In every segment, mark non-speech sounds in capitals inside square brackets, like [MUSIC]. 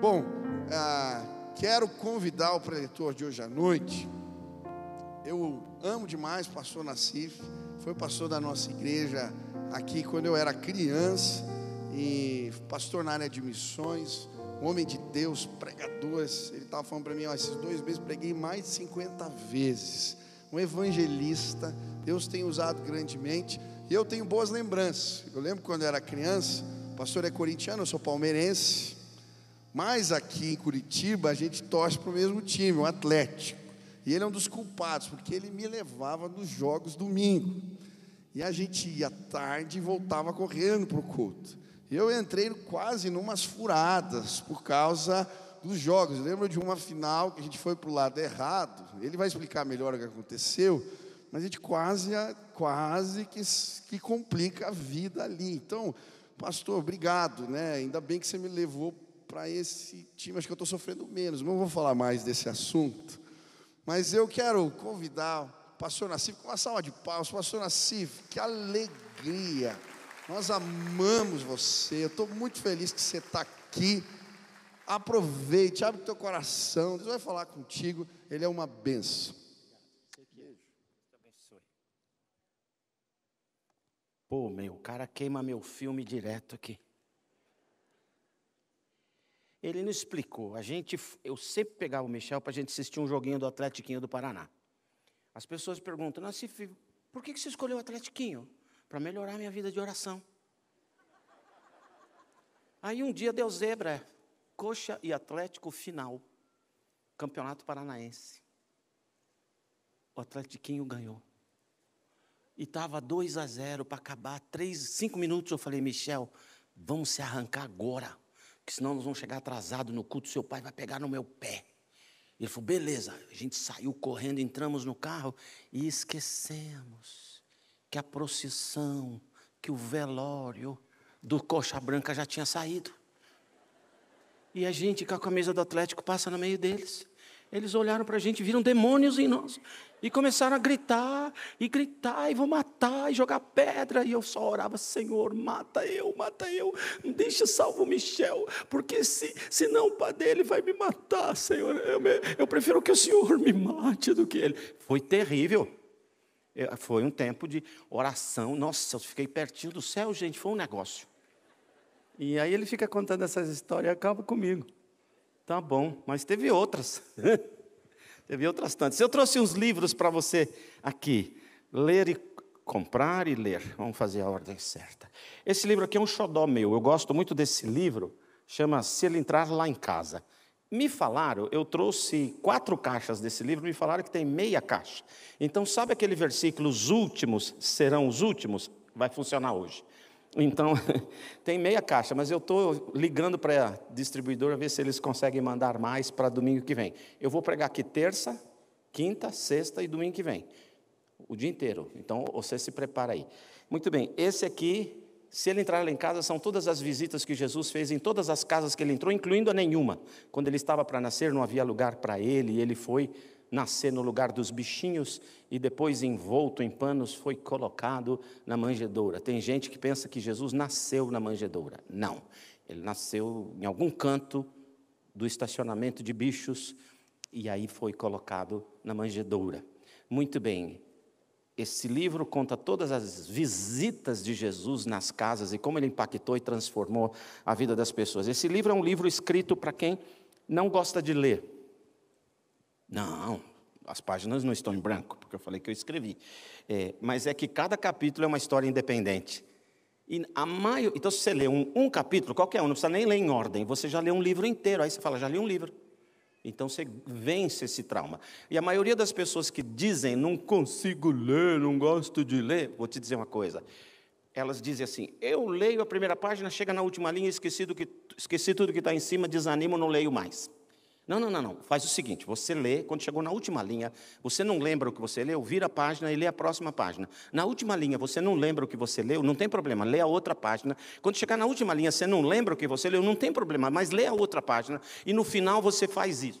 Bom, ah, quero convidar o preletor de hoje à noite. Eu amo demais o pastor Nassif, foi pastor da nossa igreja aqui quando eu era criança e pastor na área de missões, um homem de Deus, pregador. Ele estava falando para mim: ó, esses dois meses preguei mais de 50 vezes. Um evangelista, Deus tem usado grandemente. E eu tenho boas lembranças. Eu lembro quando eu era criança, o pastor é corintiano, eu sou palmeirense. Mas aqui em Curitiba a gente torce para o mesmo time, o Atlético. E ele é um dos culpados, porque ele me levava nos jogos domingo. E a gente ia tarde e voltava correndo para o culto. Eu entrei quase numas furadas por causa dos jogos. Eu lembro de uma final que a gente foi para o lado errado. Ele vai explicar melhor o que aconteceu, mas a gente quase, quase que, que complica a vida ali. Então, pastor, obrigado, né? Ainda bem que você me levou para esse time, acho que eu estou sofrendo menos, não vou falar mais desse assunto. Mas eu quero convidar o pastor Nassif com uma salva de paus, Pastor Nassif, que alegria! Nós amamos você. Eu estou muito feliz que você está aqui. Aproveite, abre o teu coração. Deus vai falar contigo. Ele é uma benção. Pô, meu, o cara queima meu filme direto aqui. Ele não explicou. A gente, eu sempre pegava o Michel para a gente assistir um joguinho do Atlético do Paraná. As pessoas perguntam, Nacife, por que você escolheu o Atlético? Para melhorar a minha vida de oração. Aí um dia deu zebra, coxa e Atlético final, Campeonato Paranaense. O Atlético ganhou. E estava 2 a 0 para acabar, três, cinco minutos. Eu falei, Michel, vamos se arrancar agora que senão nós vamos chegar atrasado no culto, seu pai vai pegar no meu pé. Ele falou, beleza, a gente saiu correndo, entramos no carro e esquecemos que a procissão, que o velório do Coxa Branca já tinha saído. E a gente com a camisa do Atlético passa no meio deles. Eles olharam para a gente, viram demônios em nós. E começaram a gritar, e gritar, e vou matar, e jogar pedra. E eu só orava, Senhor, mata eu, mata eu, deixa salvo Michel, porque se, senão o pai dele vai me matar, Senhor. Eu, eu prefiro que o Senhor me mate do que ele. Foi terrível. É, foi um tempo de oração. Nossa, eu fiquei pertinho do céu, gente, foi um negócio. E aí ele fica contando essas histórias e acaba comigo. Tá bom, mas teve outras. [LAUGHS] teve outras tantas. Eu trouxe uns livros para você aqui. Ler e comprar e ler. Vamos fazer a ordem certa. Esse livro aqui é um xodó meu. Eu gosto muito desse livro. Chama Se Ele Entrar Lá em Casa. Me falaram, eu trouxe quatro caixas desse livro, me falaram que tem meia caixa. Então, sabe aquele versículo, os últimos serão os últimos? Vai funcionar hoje. Então, [LAUGHS] tem meia caixa, mas eu estou ligando para a distribuidora ver se eles conseguem mandar mais para domingo que vem. Eu vou pregar aqui terça, quinta, sexta e domingo que vem. O dia inteiro. Então, você se prepara aí. Muito bem, esse aqui, se ele entrar lá em casa, são todas as visitas que Jesus fez em todas as casas que ele entrou, incluindo a nenhuma. Quando ele estava para nascer, não havia lugar para ele, e ele foi nascer no lugar dos bichinhos e depois, envolto em panos, foi colocado na manjedoura. Tem gente que pensa que Jesus nasceu na manjedoura. Não. Ele nasceu em algum canto do estacionamento de bichos e aí foi colocado na manjedoura. Muito bem. Esse livro conta todas as visitas de Jesus nas casas e como ele impactou e transformou a vida das pessoas. Esse livro é um livro escrito para quem não gosta de ler não, as páginas não estão em branco, porque eu falei que eu escrevi. É, mas é que cada capítulo é uma história independente. E a maio... Então, se você lê um, um capítulo, qualquer um, não precisa nem ler em ordem, você já lê um livro inteiro. Aí você fala, já li um livro. Então você vence esse trauma. E a maioria das pessoas que dizem, não consigo ler, não gosto de ler, vou te dizer uma coisa. Elas dizem assim: eu leio a primeira página, chega na última linha, esqueci, do que, esqueci tudo que está em cima, desanimo, não leio mais. Não, não, não, não. Faz o seguinte: você lê, quando chegou na última linha, você não lembra o que você leu, vira a página e lê a próxima página. Na última linha, você não lembra o que você leu, não tem problema, lê a outra página. Quando chegar na última linha, você não lembra o que você leu, não tem problema, mas lê a outra página. E no final você faz isso.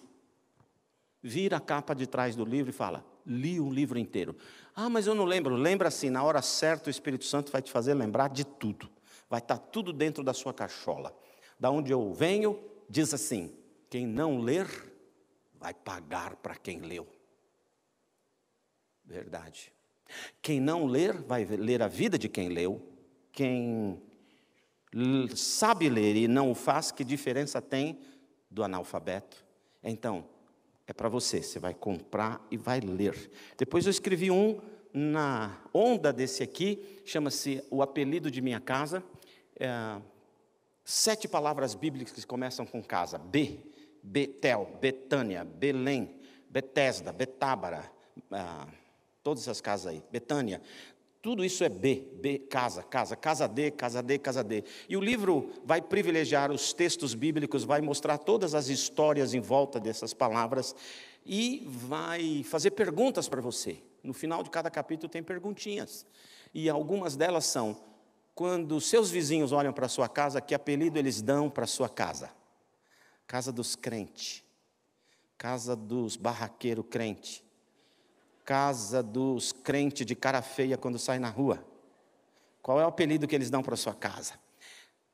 Vira a capa de trás do livro e fala: li um livro inteiro. Ah, mas eu não lembro. Lembra assim, na hora certa o Espírito Santo vai te fazer lembrar de tudo. Vai estar tá tudo dentro da sua cachola. Da onde eu venho, diz assim: quem não ler, vai pagar para quem leu. Verdade. Quem não ler, vai ler a vida de quem leu. Quem sabe ler e não o faz, que diferença tem do analfabeto? Então, é para você, você vai comprar e vai ler. Depois eu escrevi um na onda desse aqui, chama-se O Apelido de Minha Casa. É, sete palavras bíblicas que começam com casa, B, Betel, Betânia, Belém, Betesda, Betábara, ah, todas essas casas aí, Betânia. Tudo isso é B, B, casa, casa, casa D, casa D, casa D. E o livro vai privilegiar os textos bíblicos, vai mostrar todas as histórias em volta dessas palavras e vai fazer perguntas para você. No final de cada capítulo tem perguntinhas. E algumas delas são: quando seus vizinhos olham para sua casa, que apelido eles dão para sua casa? casa dos crentes, casa dos barraqueiro crente, casa dos crentes de cara feia quando sai na rua. Qual é o apelido que eles dão para sua casa?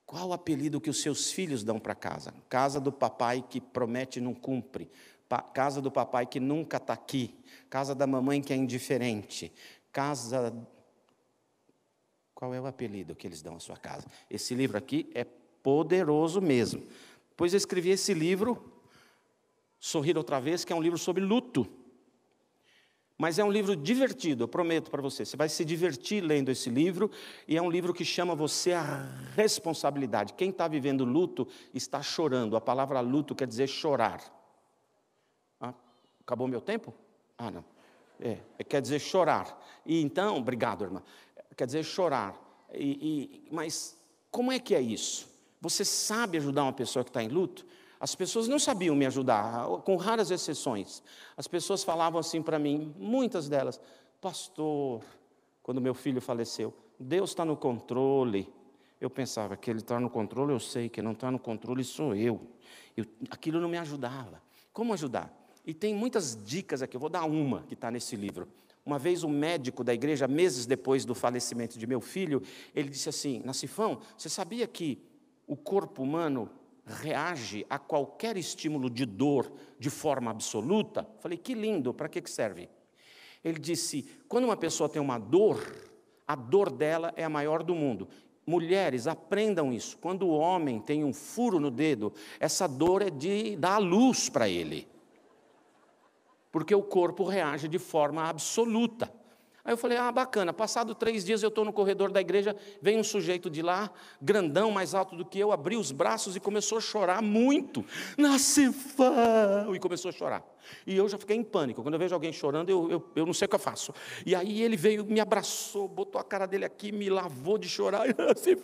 Qual o apelido que os seus filhos dão para casa? Casa do papai que promete e não cumpre. Pa casa do papai que nunca está aqui. Casa da mamãe que é indiferente. Casa. Qual é o apelido que eles dão à sua casa? Esse livro aqui é poderoso mesmo. Pois eu escrevi esse livro, Sorrir Outra Vez, que é um livro sobre luto. Mas é um livro divertido, eu prometo para você. Você vai se divertir lendo esse livro, e é um livro que chama você à responsabilidade. Quem está vivendo luto está chorando. A palavra luto quer dizer chorar. Ah, acabou meu tempo? Ah, não. É, é quer dizer chorar. E então, obrigado, irmã. Quer dizer chorar. E, e, mas como é que é isso? Você sabe ajudar uma pessoa que está em luto? As pessoas não sabiam me ajudar, com raras exceções. As pessoas falavam assim para mim, muitas delas: Pastor, quando meu filho faleceu, Deus está no controle. Eu pensava que ele está no controle, eu sei, que não está no controle sou eu. eu. Aquilo não me ajudava. Como ajudar? E tem muitas dicas aqui, eu vou dar uma que está nesse livro. Uma vez um médico da igreja, meses depois do falecimento de meu filho, ele disse assim: Nacifão, você sabia que o corpo humano reage a qualquer estímulo de dor de forma absoluta. Falei, que lindo, para que serve? Ele disse: quando uma pessoa tem uma dor, a dor dela é a maior do mundo. Mulheres, aprendam isso. Quando o homem tem um furo no dedo, essa dor é de dar luz para ele. Porque o corpo reage de forma absoluta. Aí eu falei, ah, bacana. Passado três dias eu estou no corredor da igreja, vem um sujeito de lá, grandão, mais alto do que eu, abriu os braços e começou a chorar muito. Nascifão! E começou a chorar. E eu já fiquei em pânico. Quando eu vejo alguém chorando, eu, eu, eu não sei o que eu faço. E aí ele veio, me abraçou, botou a cara dele aqui, me lavou de chorar. [LAUGHS] Nascifão!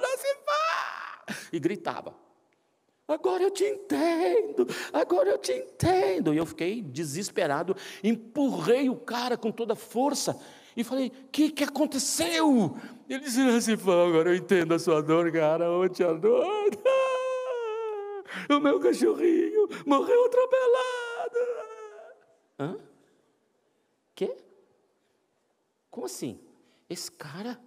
Nascifão! E gritava. Agora eu te entendo, agora eu te entendo. E eu fiquei desesperado, empurrei o cara com toda a força e falei: O que, que aconteceu? Ele disse: Não, agora eu entendo a sua dor, cara, Onde a dor. O meu cachorrinho morreu atropelado. Hã? Quê? Como assim? Esse cara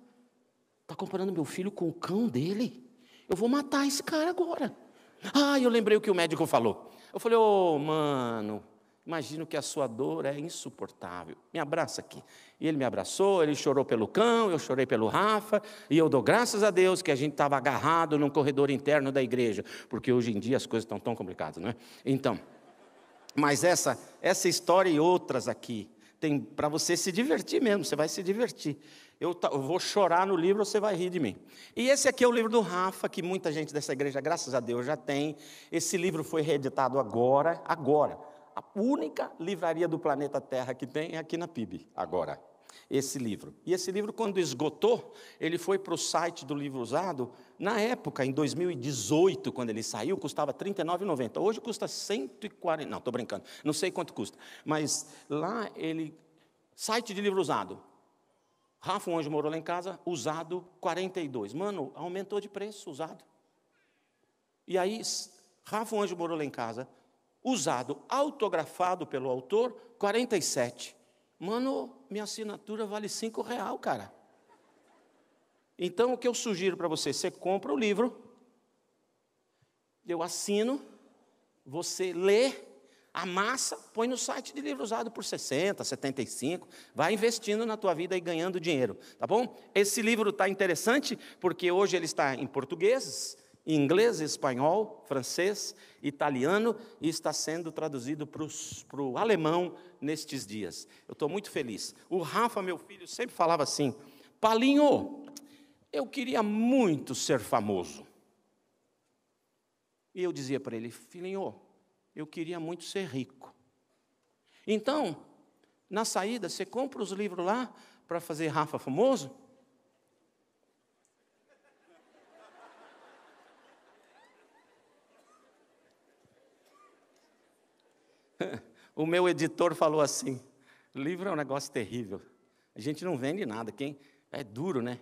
está comparando meu filho com o cão dele? Eu vou matar esse cara agora. Ah, eu lembrei o que o médico falou. Eu falei, ô oh, mano, imagino que a sua dor é insuportável. Me abraça aqui. E ele me abraçou, ele chorou pelo cão, eu chorei pelo Rafa, e eu dou graças a Deus que a gente estava agarrado num corredor interno da igreja, porque hoje em dia as coisas estão tão complicadas, não é? Então, mas essa, essa história e outras aqui, tem para você se divertir mesmo, você vai se divertir. Eu, eu, vou chorar no livro, você vai rir de mim. E esse aqui é o livro do Rafa, que muita gente dessa igreja, graças a Deus, já tem. Esse livro foi reeditado agora, agora. A única livraria do planeta Terra que tem é aqui na PIB, agora. Esse livro. E esse livro, quando esgotou, ele foi para o site do livro usado. Na época, em 2018, quando ele saiu, custava R$ 39,90. Hoje custa 140. Não, estou brincando. Não sei quanto custa. Mas lá ele. Site de livro usado, Rafa, um anjo, morou lá em casa, usado 42. Mano, aumentou de preço, usado. E aí, Rafa, um anjo, morou lá em casa, usado, autografado pelo autor, 47. Mano, minha assinatura vale 5 real, cara. Então, o que eu sugiro para você? Você compra o livro, eu assino, você lê Amassa, põe no site de livro usado por 60, 75, vai investindo na tua vida e ganhando dinheiro, tá bom? Esse livro está interessante porque hoje ele está em português, inglês, espanhol, francês, italiano e está sendo traduzido para o alemão nestes dias. Eu estou muito feliz. O Rafa, meu filho, sempre falava assim: Palinho, eu queria muito ser famoso. E eu dizia para ele: Filhinho, eu queria muito ser rico. Então, na saída, você compra os livros lá para fazer Rafa famoso? [LAUGHS] O meu editor falou assim: livro é um negócio terrível. A gente não vende nada. Quem é duro, né?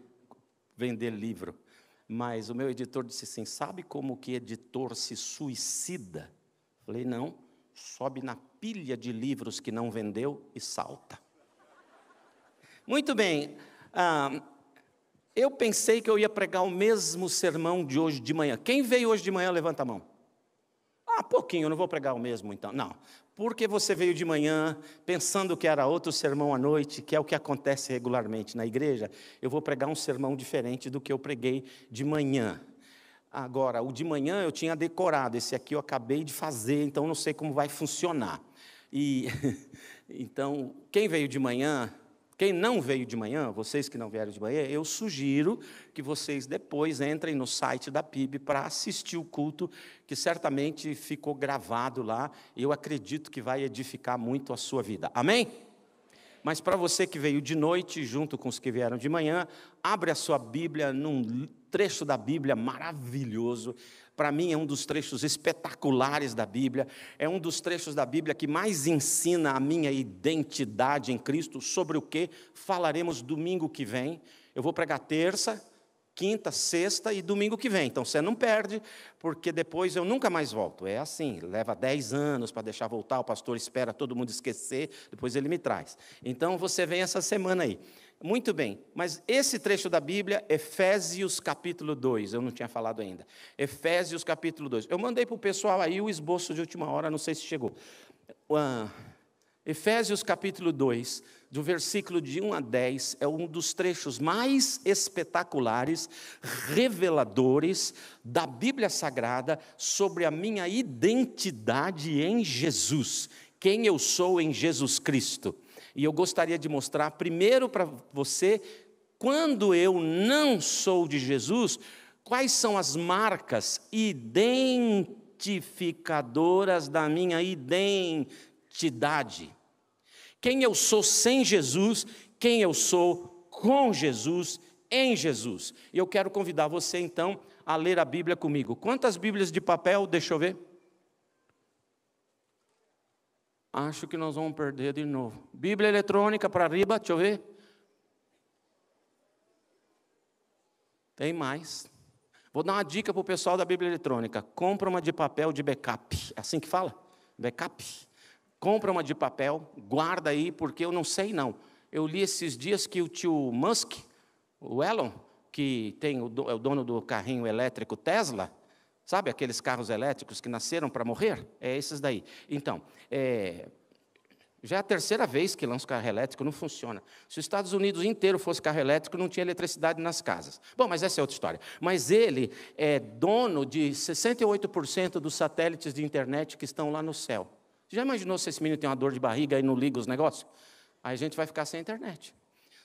Vender livro. Mas o meu editor disse assim: sabe como que editor se suicida? Falei, não, sobe na pilha de livros que não vendeu e salta. Muito bem, ah, eu pensei que eu ia pregar o mesmo sermão de hoje de manhã. Quem veio hoje de manhã, levanta a mão. Ah, pouquinho, eu não vou pregar o mesmo então. Não, porque você veio de manhã pensando que era outro sermão à noite, que é o que acontece regularmente na igreja, eu vou pregar um sermão diferente do que eu preguei de manhã. Agora, o de manhã eu tinha decorado, esse aqui eu acabei de fazer, então não sei como vai funcionar. E [LAUGHS] então, quem veio de manhã, quem não veio de manhã, vocês que não vieram de manhã, eu sugiro que vocês depois entrem no site da PIB para assistir o culto, que certamente ficou gravado lá, e eu acredito que vai edificar muito a sua vida. Amém? Mas para você que veio de noite, junto com os que vieram de manhã, abre a sua Bíblia num trecho da Bíblia maravilhoso. Para mim, é um dos trechos espetaculares da Bíblia. É um dos trechos da Bíblia que mais ensina a minha identidade em Cristo, sobre o que falaremos domingo que vem. Eu vou pregar terça quinta, sexta e domingo que vem. Então você não perde, porque depois eu nunca mais volto. É assim, leva dez anos para deixar voltar, o pastor espera todo mundo esquecer, depois ele me traz. Então você vem essa semana aí. Muito bem, mas esse trecho da Bíblia, Efésios capítulo 2, eu não tinha falado ainda. Efésios capítulo 2. Eu mandei para o pessoal aí o esboço de última hora, não sei se chegou. Uh, Efésios capítulo 2 do versículo de 1 a 10 é um dos trechos mais espetaculares, reveladores da Bíblia Sagrada sobre a minha identidade em Jesus, quem eu sou em Jesus Cristo. E eu gostaria de mostrar primeiro para você quando eu não sou de Jesus, quais são as marcas identificadoras da minha identidade quem eu sou sem Jesus, quem eu sou com Jesus, em Jesus. E eu quero convidar você então a ler a Bíblia comigo. Quantas Bíblias de papel? Deixa eu ver. Acho que nós vamos perder de novo. Bíblia eletrônica para riba, deixa eu ver. Tem mais. Vou dar uma dica para o pessoal da Bíblia eletrônica: compra uma de papel de backup. É assim que fala? Backup compra uma de papel, guarda aí, porque eu não sei não. Eu li esses dias que o tio Musk, o Elon, que tem o, é o dono do carrinho elétrico Tesla, sabe aqueles carros elétricos que nasceram para morrer? É esses daí. Então, é, já é a terceira vez que lança carro elétrico, não funciona. Se os Estados Unidos inteiro fosse carro elétrico, não tinha eletricidade nas casas. Bom, mas essa é outra história. Mas ele é dono de 68% dos satélites de internet que estão lá no céu já imaginou se esse menino tem uma dor de barriga e não liga os negócios? Aí a gente vai ficar sem internet.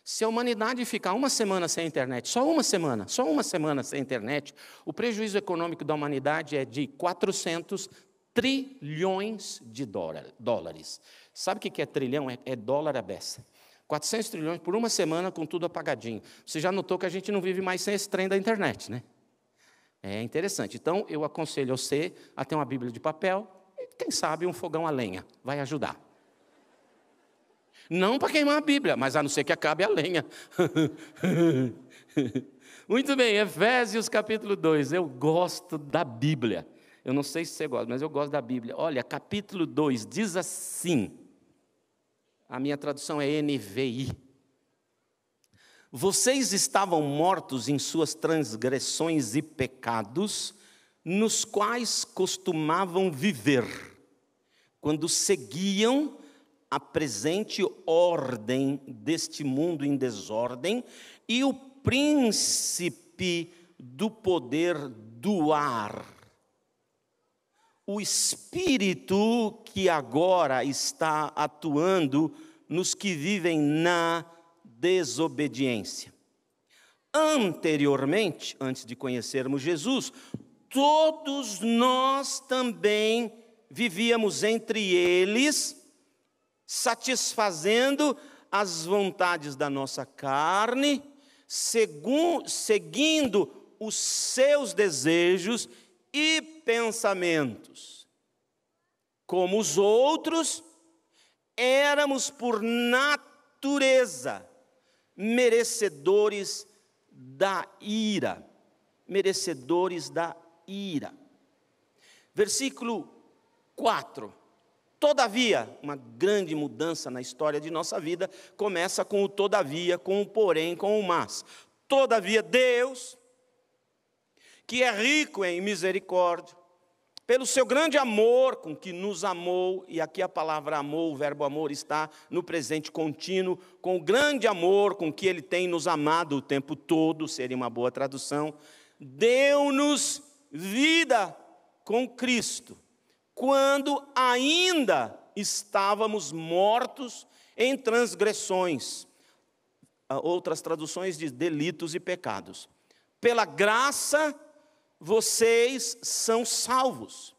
Se a humanidade ficar uma semana sem internet, só uma semana, só uma semana sem internet, o prejuízo econômico da humanidade é de 400 trilhões de dólares. Sabe o que é trilhão? É, é dólar a beça. 400 trilhões por uma semana com tudo apagadinho. Você já notou que a gente não vive mais sem esse trem da internet, né? É interessante. Então, eu aconselho você a ter uma Bíblia de papel, quem sabe um fogão a lenha vai ajudar. Não para queimar a Bíblia, mas a não ser que acabe a lenha. [LAUGHS] Muito bem, Efésios capítulo 2. Eu gosto da Bíblia. Eu não sei se você gosta, mas eu gosto da Bíblia. Olha, capítulo 2 diz assim. A minha tradução é NVI. Vocês estavam mortos em suas transgressões e pecados, nos quais costumavam viver quando seguiam a presente ordem deste mundo em desordem e o príncipe do poder do ar. O espírito que agora está atuando nos que vivem na desobediência. Anteriormente, antes de conhecermos Jesus, todos nós também vivíamos entre eles, satisfazendo as vontades da nossa carne, seguindo os seus desejos e pensamentos. Como os outros, éramos por natureza merecedores da ira, merecedores da ira. Versículo 4. Todavia, uma grande mudança na história de nossa vida começa com o todavia, com o porém, com o mas. Todavia, Deus, que é rico em misericórdia, pelo seu grande amor com que nos amou, e aqui a palavra amor, o verbo amor está no presente contínuo, com o grande amor com que ele tem nos amado o tempo todo, seria uma boa tradução, deu-nos vida com Cristo quando ainda estávamos mortos em transgressões. Ah, outras traduções de delitos e pecados. Pela graça, vocês são salvos.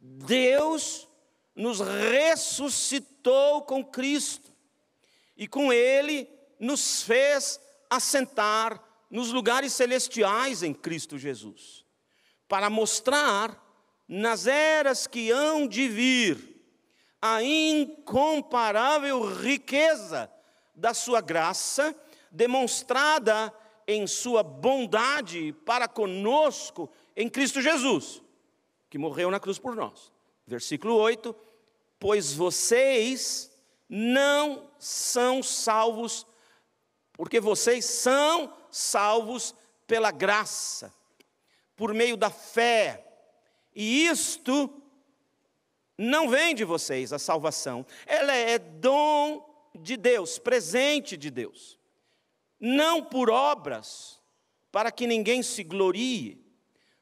Deus nos ressuscitou com Cristo e com Ele nos fez assentar nos lugares celestiais em Cristo Jesus, para mostrar nas eras que hão de vir, a incomparável riqueza da sua graça, demonstrada em sua bondade para conosco em Cristo Jesus, que morreu na cruz por nós. Versículo 8: Pois vocês não são salvos, porque vocês são salvos pela graça, por meio da fé e isto não vem de vocês, a salvação. Ela é dom de Deus, presente de Deus. Não por obras, para que ninguém se glorie,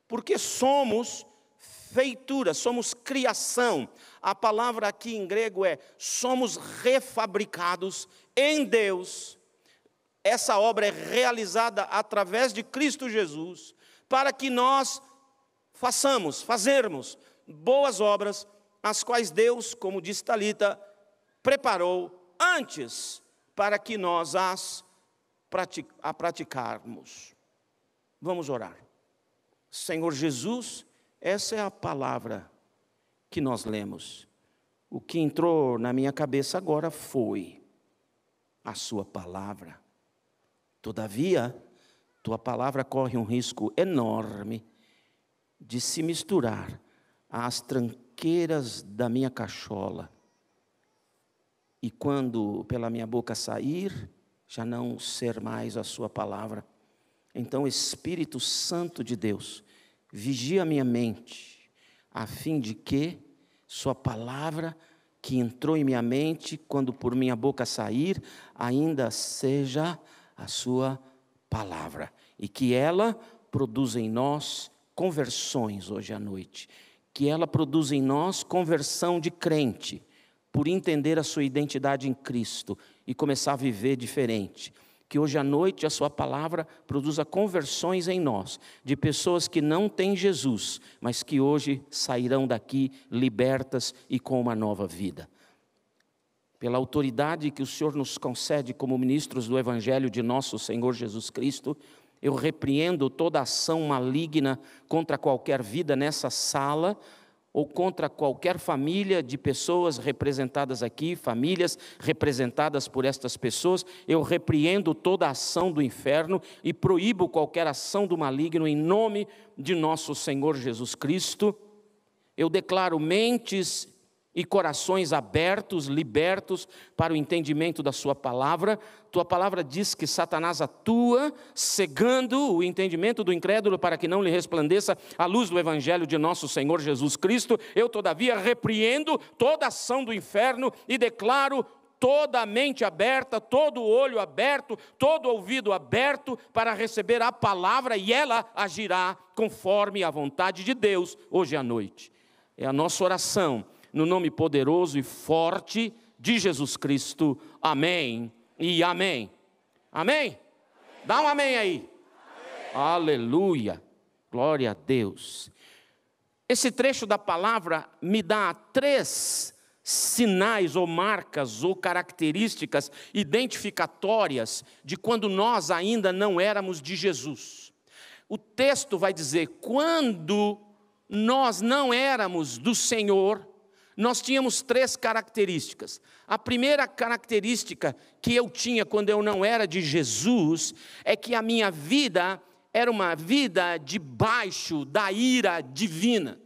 porque somos feitura, somos criação. A palavra aqui em grego é somos refabricados em Deus. Essa obra é realizada através de Cristo Jesus, para que nós façamos, fazermos boas obras, as quais Deus, como diz Talita, preparou antes para que nós as a praticarmos. Vamos orar. Senhor Jesus, essa é a palavra que nós lemos. O que entrou na minha cabeça agora foi a Sua palavra. Todavia, Tua palavra corre um risco enorme de se misturar às tranqueiras da minha cachola. E quando pela minha boca sair, já não ser mais a sua palavra. Então, Espírito Santo de Deus, vigia minha mente, a fim de que sua palavra que entrou em minha mente, quando por minha boca sair, ainda seja a sua palavra, e que ela produza em nós conversões hoje à noite, que ela produz em nós conversão de crente, por entender a sua identidade em Cristo e começar a viver diferente. Que hoje à noite a sua palavra produza conversões em nós, de pessoas que não têm Jesus, mas que hoje sairão daqui libertas e com uma nova vida pela autoridade que o Senhor nos concede como ministros do Evangelho de nosso Senhor Jesus Cristo, eu repreendo toda ação maligna contra qualquer vida nessa sala ou contra qualquer família de pessoas representadas aqui, famílias representadas por estas pessoas, eu repreendo toda ação do inferno e proíbo qualquer ação do maligno em nome de nosso Senhor Jesus Cristo. Eu declaro mentes e corações abertos, libertos para o entendimento da Sua palavra. Tua palavra diz que Satanás atua, cegando o entendimento do incrédulo para que não lhe resplandeça a luz do Evangelho de nosso Senhor Jesus Cristo. Eu, todavia, repreendo toda ação do inferno e declaro toda a mente aberta, todo o olho aberto, todo o ouvido aberto para receber a palavra e ela agirá conforme a vontade de Deus hoje à noite. É a nossa oração no nome poderoso e forte de Jesus Cristo. Amém e amém. Amém? amém. Dá um amém aí. Amém. Aleluia. Glória a Deus. Esse trecho da palavra me dá três sinais ou marcas ou características identificatórias de quando nós ainda não éramos de Jesus. O texto vai dizer: quando nós não éramos do Senhor, nós tínhamos três características. A primeira característica que eu tinha quando eu não era de Jesus é que a minha vida era uma vida debaixo da ira divina.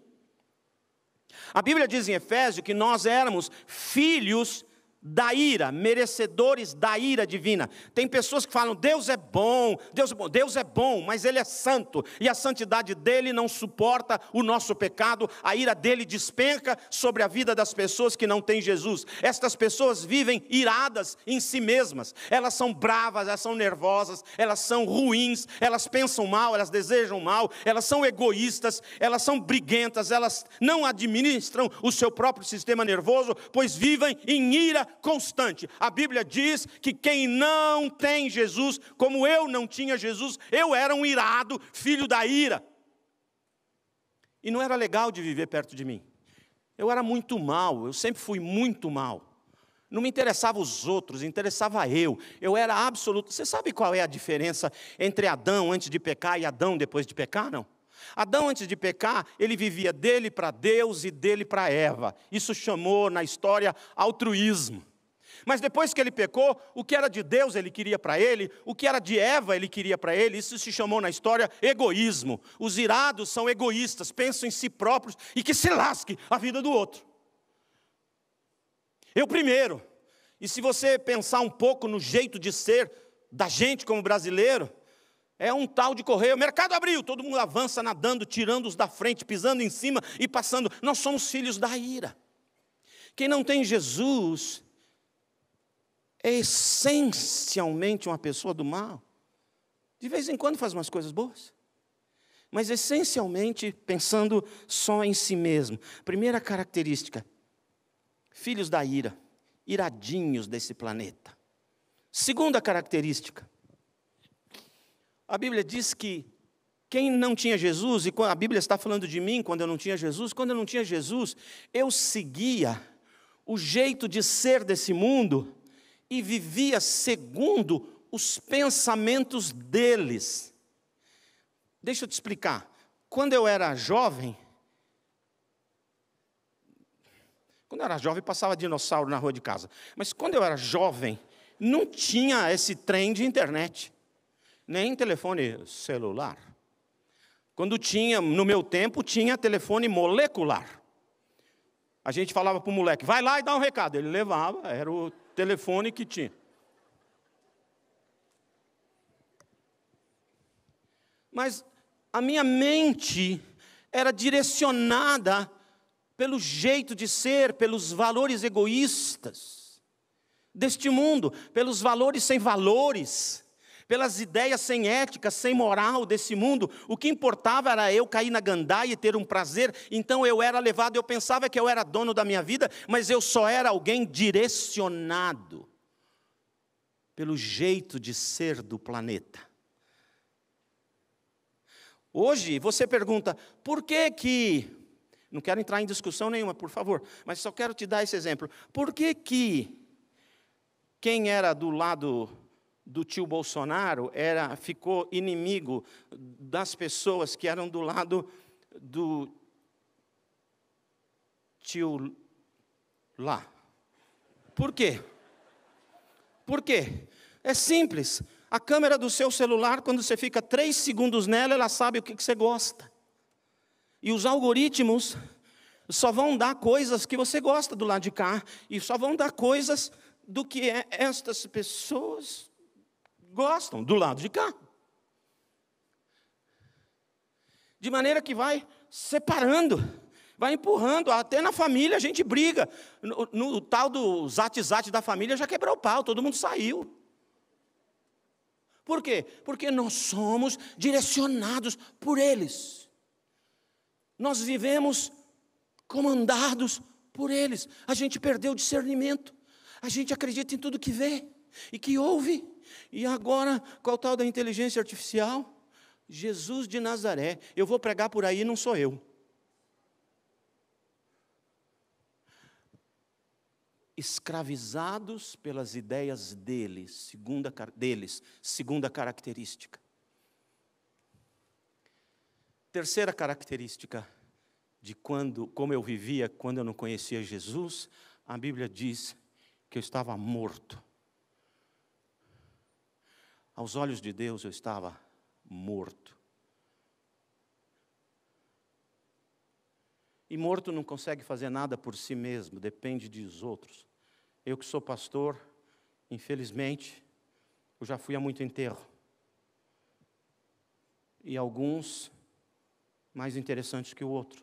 A Bíblia diz em Efésio que nós éramos filhos da ira, merecedores da ira divina. Tem pessoas que falam: Deus é bom, Deus é bom, Deus é bom, mas Ele é santo, e a santidade dele não suporta o nosso pecado, a ira dele despenca sobre a vida das pessoas que não têm Jesus. Estas pessoas vivem iradas em si mesmas, elas são bravas, elas são nervosas, elas são ruins, elas pensam mal, elas desejam mal, elas são egoístas, elas são briguentas, elas não administram o seu próprio sistema nervoso, pois vivem em ira constante. A Bíblia diz que quem não tem Jesus, como eu não tinha Jesus, eu era um irado, filho da ira. E não era legal de viver perto de mim. Eu era muito mal, eu sempre fui muito mal. Não me interessava os outros, interessava eu. Eu era absoluto. Você sabe qual é a diferença entre Adão antes de pecar e Adão depois de pecar, não? Adão, antes de pecar, ele vivia dele para Deus e dele para Eva. Isso chamou na história altruísmo. Mas depois que ele pecou, o que era de Deus ele queria para ele, o que era de Eva ele queria para ele, isso se chamou na história egoísmo. Os irados são egoístas, pensam em si próprios e que se lasque a vida do outro. Eu primeiro. E se você pensar um pouco no jeito de ser da gente como brasileiro, é um tal de correio. Mercado abriu, todo mundo avança nadando, tirando-os da frente, pisando em cima e passando. Nós somos filhos da ira. Quem não tem Jesus é essencialmente uma pessoa do mal. De vez em quando faz umas coisas boas, mas essencialmente pensando só em si mesmo. Primeira característica: filhos da ira, iradinhos desse planeta. Segunda característica: a Bíblia diz que quem não tinha Jesus, e a Bíblia está falando de mim quando eu não tinha Jesus, quando eu não tinha Jesus, eu seguia o jeito de ser desse mundo e vivia segundo os pensamentos deles. Deixa eu te explicar. Quando eu era jovem, quando eu era jovem passava dinossauro na rua de casa, mas quando eu era jovem, não tinha esse trem de internet nem telefone celular. Quando tinha, no meu tempo, tinha telefone molecular. A gente falava para o moleque, vai lá e dá um recado. Ele levava, era o telefone que tinha. Mas a minha mente era direcionada pelo jeito de ser, pelos valores egoístas deste mundo, pelos valores sem valores pelas ideias sem ética, sem moral desse mundo. O que importava era eu cair na gandaia e ter um prazer, então eu era levado, eu pensava que eu era dono da minha vida, mas eu só era alguém direcionado pelo jeito de ser do planeta. Hoje você pergunta, por que que não quero entrar em discussão nenhuma, por favor, mas só quero te dar esse exemplo. Por que que quem era do lado do tio Bolsonaro era ficou inimigo das pessoas que eram do lado do tio lá. Por quê? Por quê? É simples. A câmera do seu celular, quando você fica três segundos nela, ela sabe o que você gosta. E os algoritmos só vão dar coisas que você gosta do lado de cá, e só vão dar coisas do que é estas pessoas gostam, do lado de cá. De maneira que vai separando, vai empurrando, até na família a gente briga. No, no tal do zate-zate da família já quebrou o pau, todo mundo saiu. Por quê? Porque nós somos direcionados por eles. Nós vivemos comandados por eles. A gente perdeu o discernimento. A gente acredita em tudo que vê e que ouve. E agora, qual tal da inteligência artificial? Jesus de Nazaré. Eu vou pregar por aí, não sou eu. Escravizados pelas ideias deles, segunda, deles, segunda característica. Terceira característica de quando, como eu vivia quando eu não conhecia Jesus, a Bíblia diz que eu estava morto aos olhos de Deus eu estava morto. E morto não consegue fazer nada por si mesmo, depende dos outros. Eu que sou pastor, infelizmente, eu já fui a muito enterro. E alguns mais interessantes que o outro.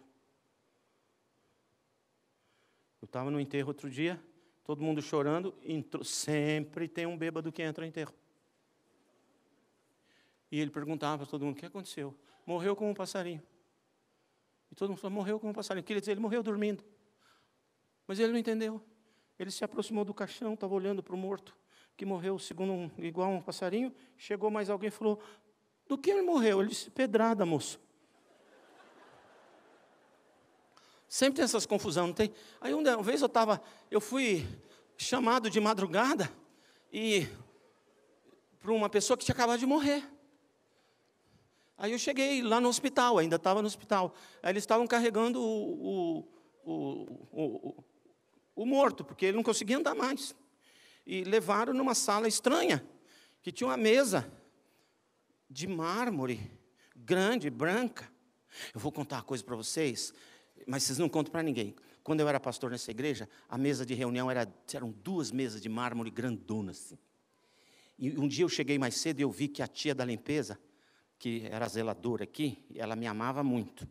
Eu estava no enterro outro dia, todo mundo chorando, entrou, sempre tem um bêbado que entra no enterro. E ele perguntava para todo mundo: o que aconteceu? Morreu como um passarinho. E todo mundo falou: morreu como um passarinho. Queria dizer, ele morreu dormindo. Mas ele não entendeu. Ele se aproximou do caixão, estava olhando para o morto, que morreu segundo um, igual a um passarinho. Chegou mais alguém e falou: do que ele morreu? Ele disse: pedrada, moço. Sempre tem essas confusões, não tem? Aí uma vez eu estava, eu fui chamado de madrugada e para uma pessoa que tinha acabado de morrer. Aí eu cheguei lá no hospital, ainda estava no hospital. Aí eles estavam carregando o, o, o, o, morto, porque ele não conseguia andar mais. E levaram numa sala estranha, que tinha uma mesa de mármore, grande, branca. Eu vou contar uma coisa para vocês, mas vocês não contam para ninguém. Quando eu era pastor nessa igreja, a mesa de reunião era, eram duas mesas de mármore grandonas. Assim. E um dia eu cheguei mais cedo e eu vi que a tia da limpeza que era zeladora aqui, ela me amava muito.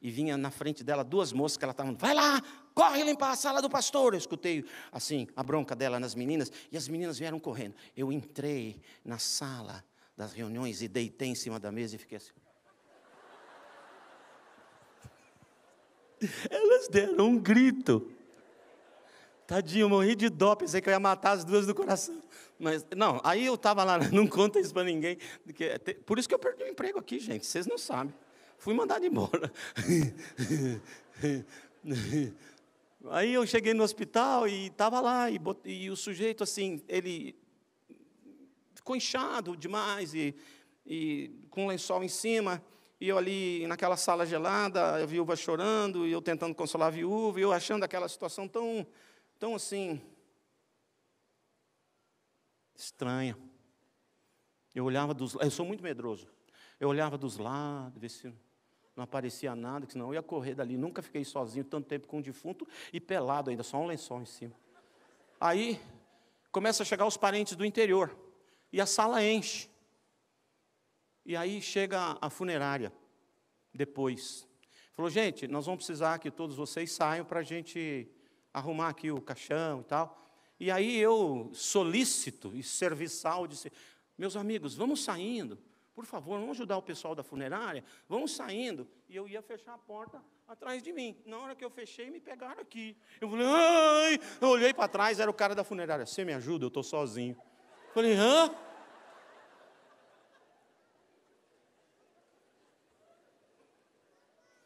E vinha na frente dela duas moças que ela estava vai lá, corre limpar a sala do pastor. Eu escutei assim a bronca dela nas meninas, e as meninas vieram correndo. Eu entrei na sala das reuniões e deitei em cima da mesa e fiquei assim. Elas deram um grito. Tadinho, eu morri de dó, pensei que eu ia matar as duas do coração. Mas, não, aí eu estava lá, [LAUGHS] não conta isso para ninguém. Porque, é, por isso que eu perdi o emprego aqui, gente, vocês não sabem. Fui mandado embora. [LAUGHS] Aí eu cheguei no hospital e estava lá, e, e, o sujeito, assim, ele ficou inchado demais e, e com um lençol em cima. E eu ali naquela sala gelada, a viúva chorando, e eu tentando consolar a viúva, e eu achando aquela situação tão então, assim, estranha. Eu olhava dos eu sou muito medroso. Eu olhava dos lados, ver se não aparecia nada, que senão eu ia correr dali. Nunca fiquei sozinho tanto tempo com um defunto e pelado ainda, só um lençol em cima. Aí começa a chegar os parentes do interior e a sala enche. E aí chega a funerária depois. Falou, gente, nós vamos precisar que todos vocês saiam para a gente arrumar aqui o caixão e tal. E aí eu, solícito e serviçal, disse: meus amigos, vamos saindo, por favor, vamos ajudar o pessoal da funerária, vamos saindo. E eu ia fechar a porta atrás de mim. Na hora que eu fechei, me pegaram aqui. Eu falei: ai! Eu olhei para trás, era o cara da funerária: você me ajuda, eu estou sozinho. Eu falei: hã?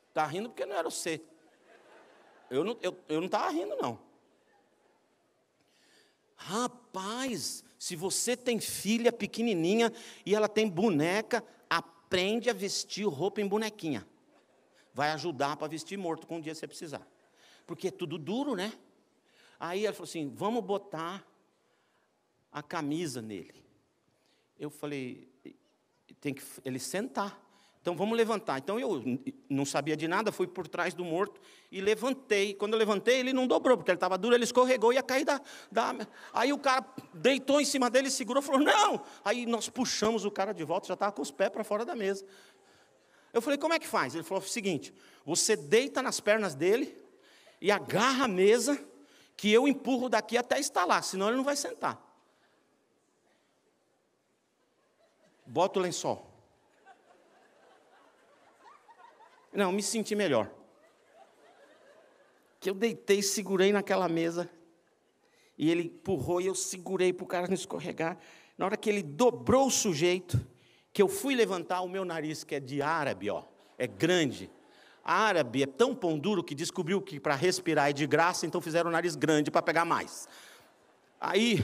Está rindo porque não era você eu não estava eu, eu não rindo, não. Rapaz, se você tem filha pequenininha e ela tem boneca, aprende a vestir roupa em bonequinha. Vai ajudar para vestir morto com um dia você precisar. Porque é tudo duro, né? Aí ela falou assim: vamos botar a camisa nele. Eu falei: tem que ele sentar. Então vamos levantar. Então eu não sabia de nada, fui por trás do morto e levantei. Quando eu levantei, ele não dobrou, porque ele estava duro, ele escorregou e ia cair da, da. Aí o cara deitou em cima dele, segurou, falou: Não! Aí nós puxamos o cara de volta, já estava com os pés para fora da mesa. Eu falei: Como é que faz? Ele falou o seguinte: Você deita nas pernas dele e agarra a mesa, que eu empurro daqui até estalar, senão ele não vai sentar. Bota o lençol. Não, me senti melhor. Que eu deitei, segurei naquela mesa. E ele empurrou e eu segurei para o cara não escorregar. Na hora que ele dobrou o sujeito, que eu fui levantar o meu nariz, que é de árabe, ó, é grande. árabe é tão pão duro que descobriu que para respirar é de graça, então fizeram o nariz grande para pegar mais. Aí,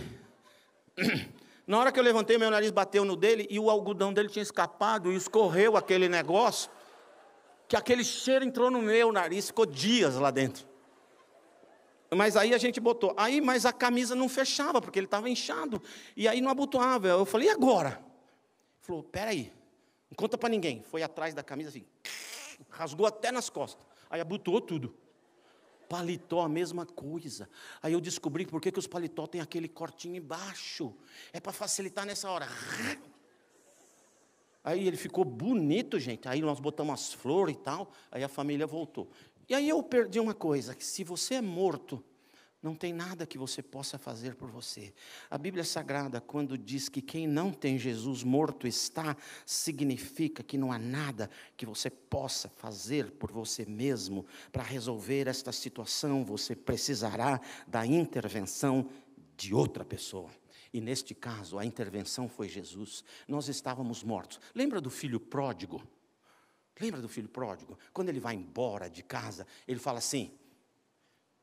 [CLEARS THROAT] na hora que eu levantei, meu nariz bateu no dele e o algodão dele tinha escapado e escorreu aquele negócio que aquele cheiro entrou no meu nariz, ficou dias lá dentro. Mas aí a gente botou. Aí, mas a camisa não fechava, porque ele estava inchado. E aí não abotoava. Eu falei, e agora? Ele falou, peraí, não conta para ninguém. Foi atrás da camisa assim, rasgou até nas costas. Aí abotoou tudo. Paletó, a mesma coisa. Aí eu descobri por que, que os paletó têm aquele cortinho embaixo. É para facilitar nessa hora. Aí ele ficou bonito, gente. Aí nós botamos as flores e tal. Aí a família voltou. E aí eu perdi uma coisa: que se você é morto, não tem nada que você possa fazer por você. A Bíblia Sagrada, quando diz que quem não tem Jesus morto está, significa que não há nada que você possa fazer por você mesmo para resolver esta situação. Você precisará da intervenção de outra pessoa. E neste caso, a intervenção foi Jesus. Nós estávamos mortos. Lembra do filho pródigo? Lembra do filho pródigo? Quando ele vai embora de casa, ele fala assim: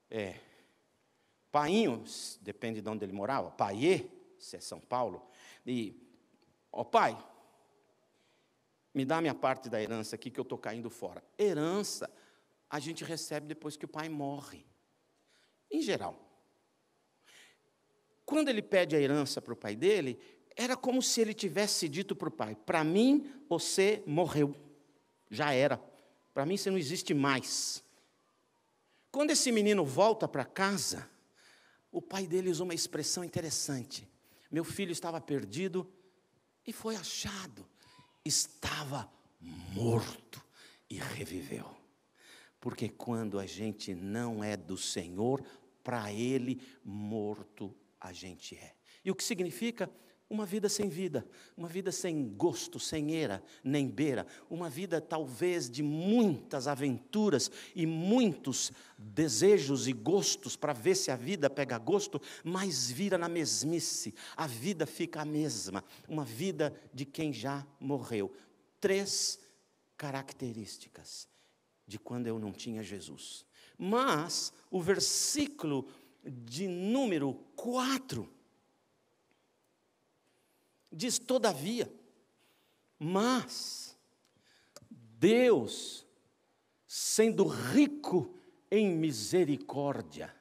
é, Painho, depende de onde ele morava, Paiê, se é São Paulo, e, ó oh, pai, me dá minha parte da herança aqui que eu estou caindo fora. Herança a gente recebe depois que o pai morre, em geral. Quando ele pede a herança para o pai dele, era como se ele tivesse dito para o pai: Para mim, você morreu. Já era. Para mim, você não existe mais. Quando esse menino volta para casa, o pai dele usa uma expressão interessante. Meu filho estava perdido e foi achado. Estava morto e reviveu. Porque quando a gente não é do Senhor, para ele morto a gente é. E o que significa? Uma vida sem vida, uma vida sem gosto, sem eira, nem beira, uma vida talvez de muitas aventuras e muitos desejos e gostos para ver se a vida pega gosto, mas vira na mesmice, a vida fica a mesma, uma vida de quem já morreu. Três características de quando eu não tinha Jesus. Mas o versículo de número 4, diz: Todavia, mas Deus, sendo rico em misericórdia,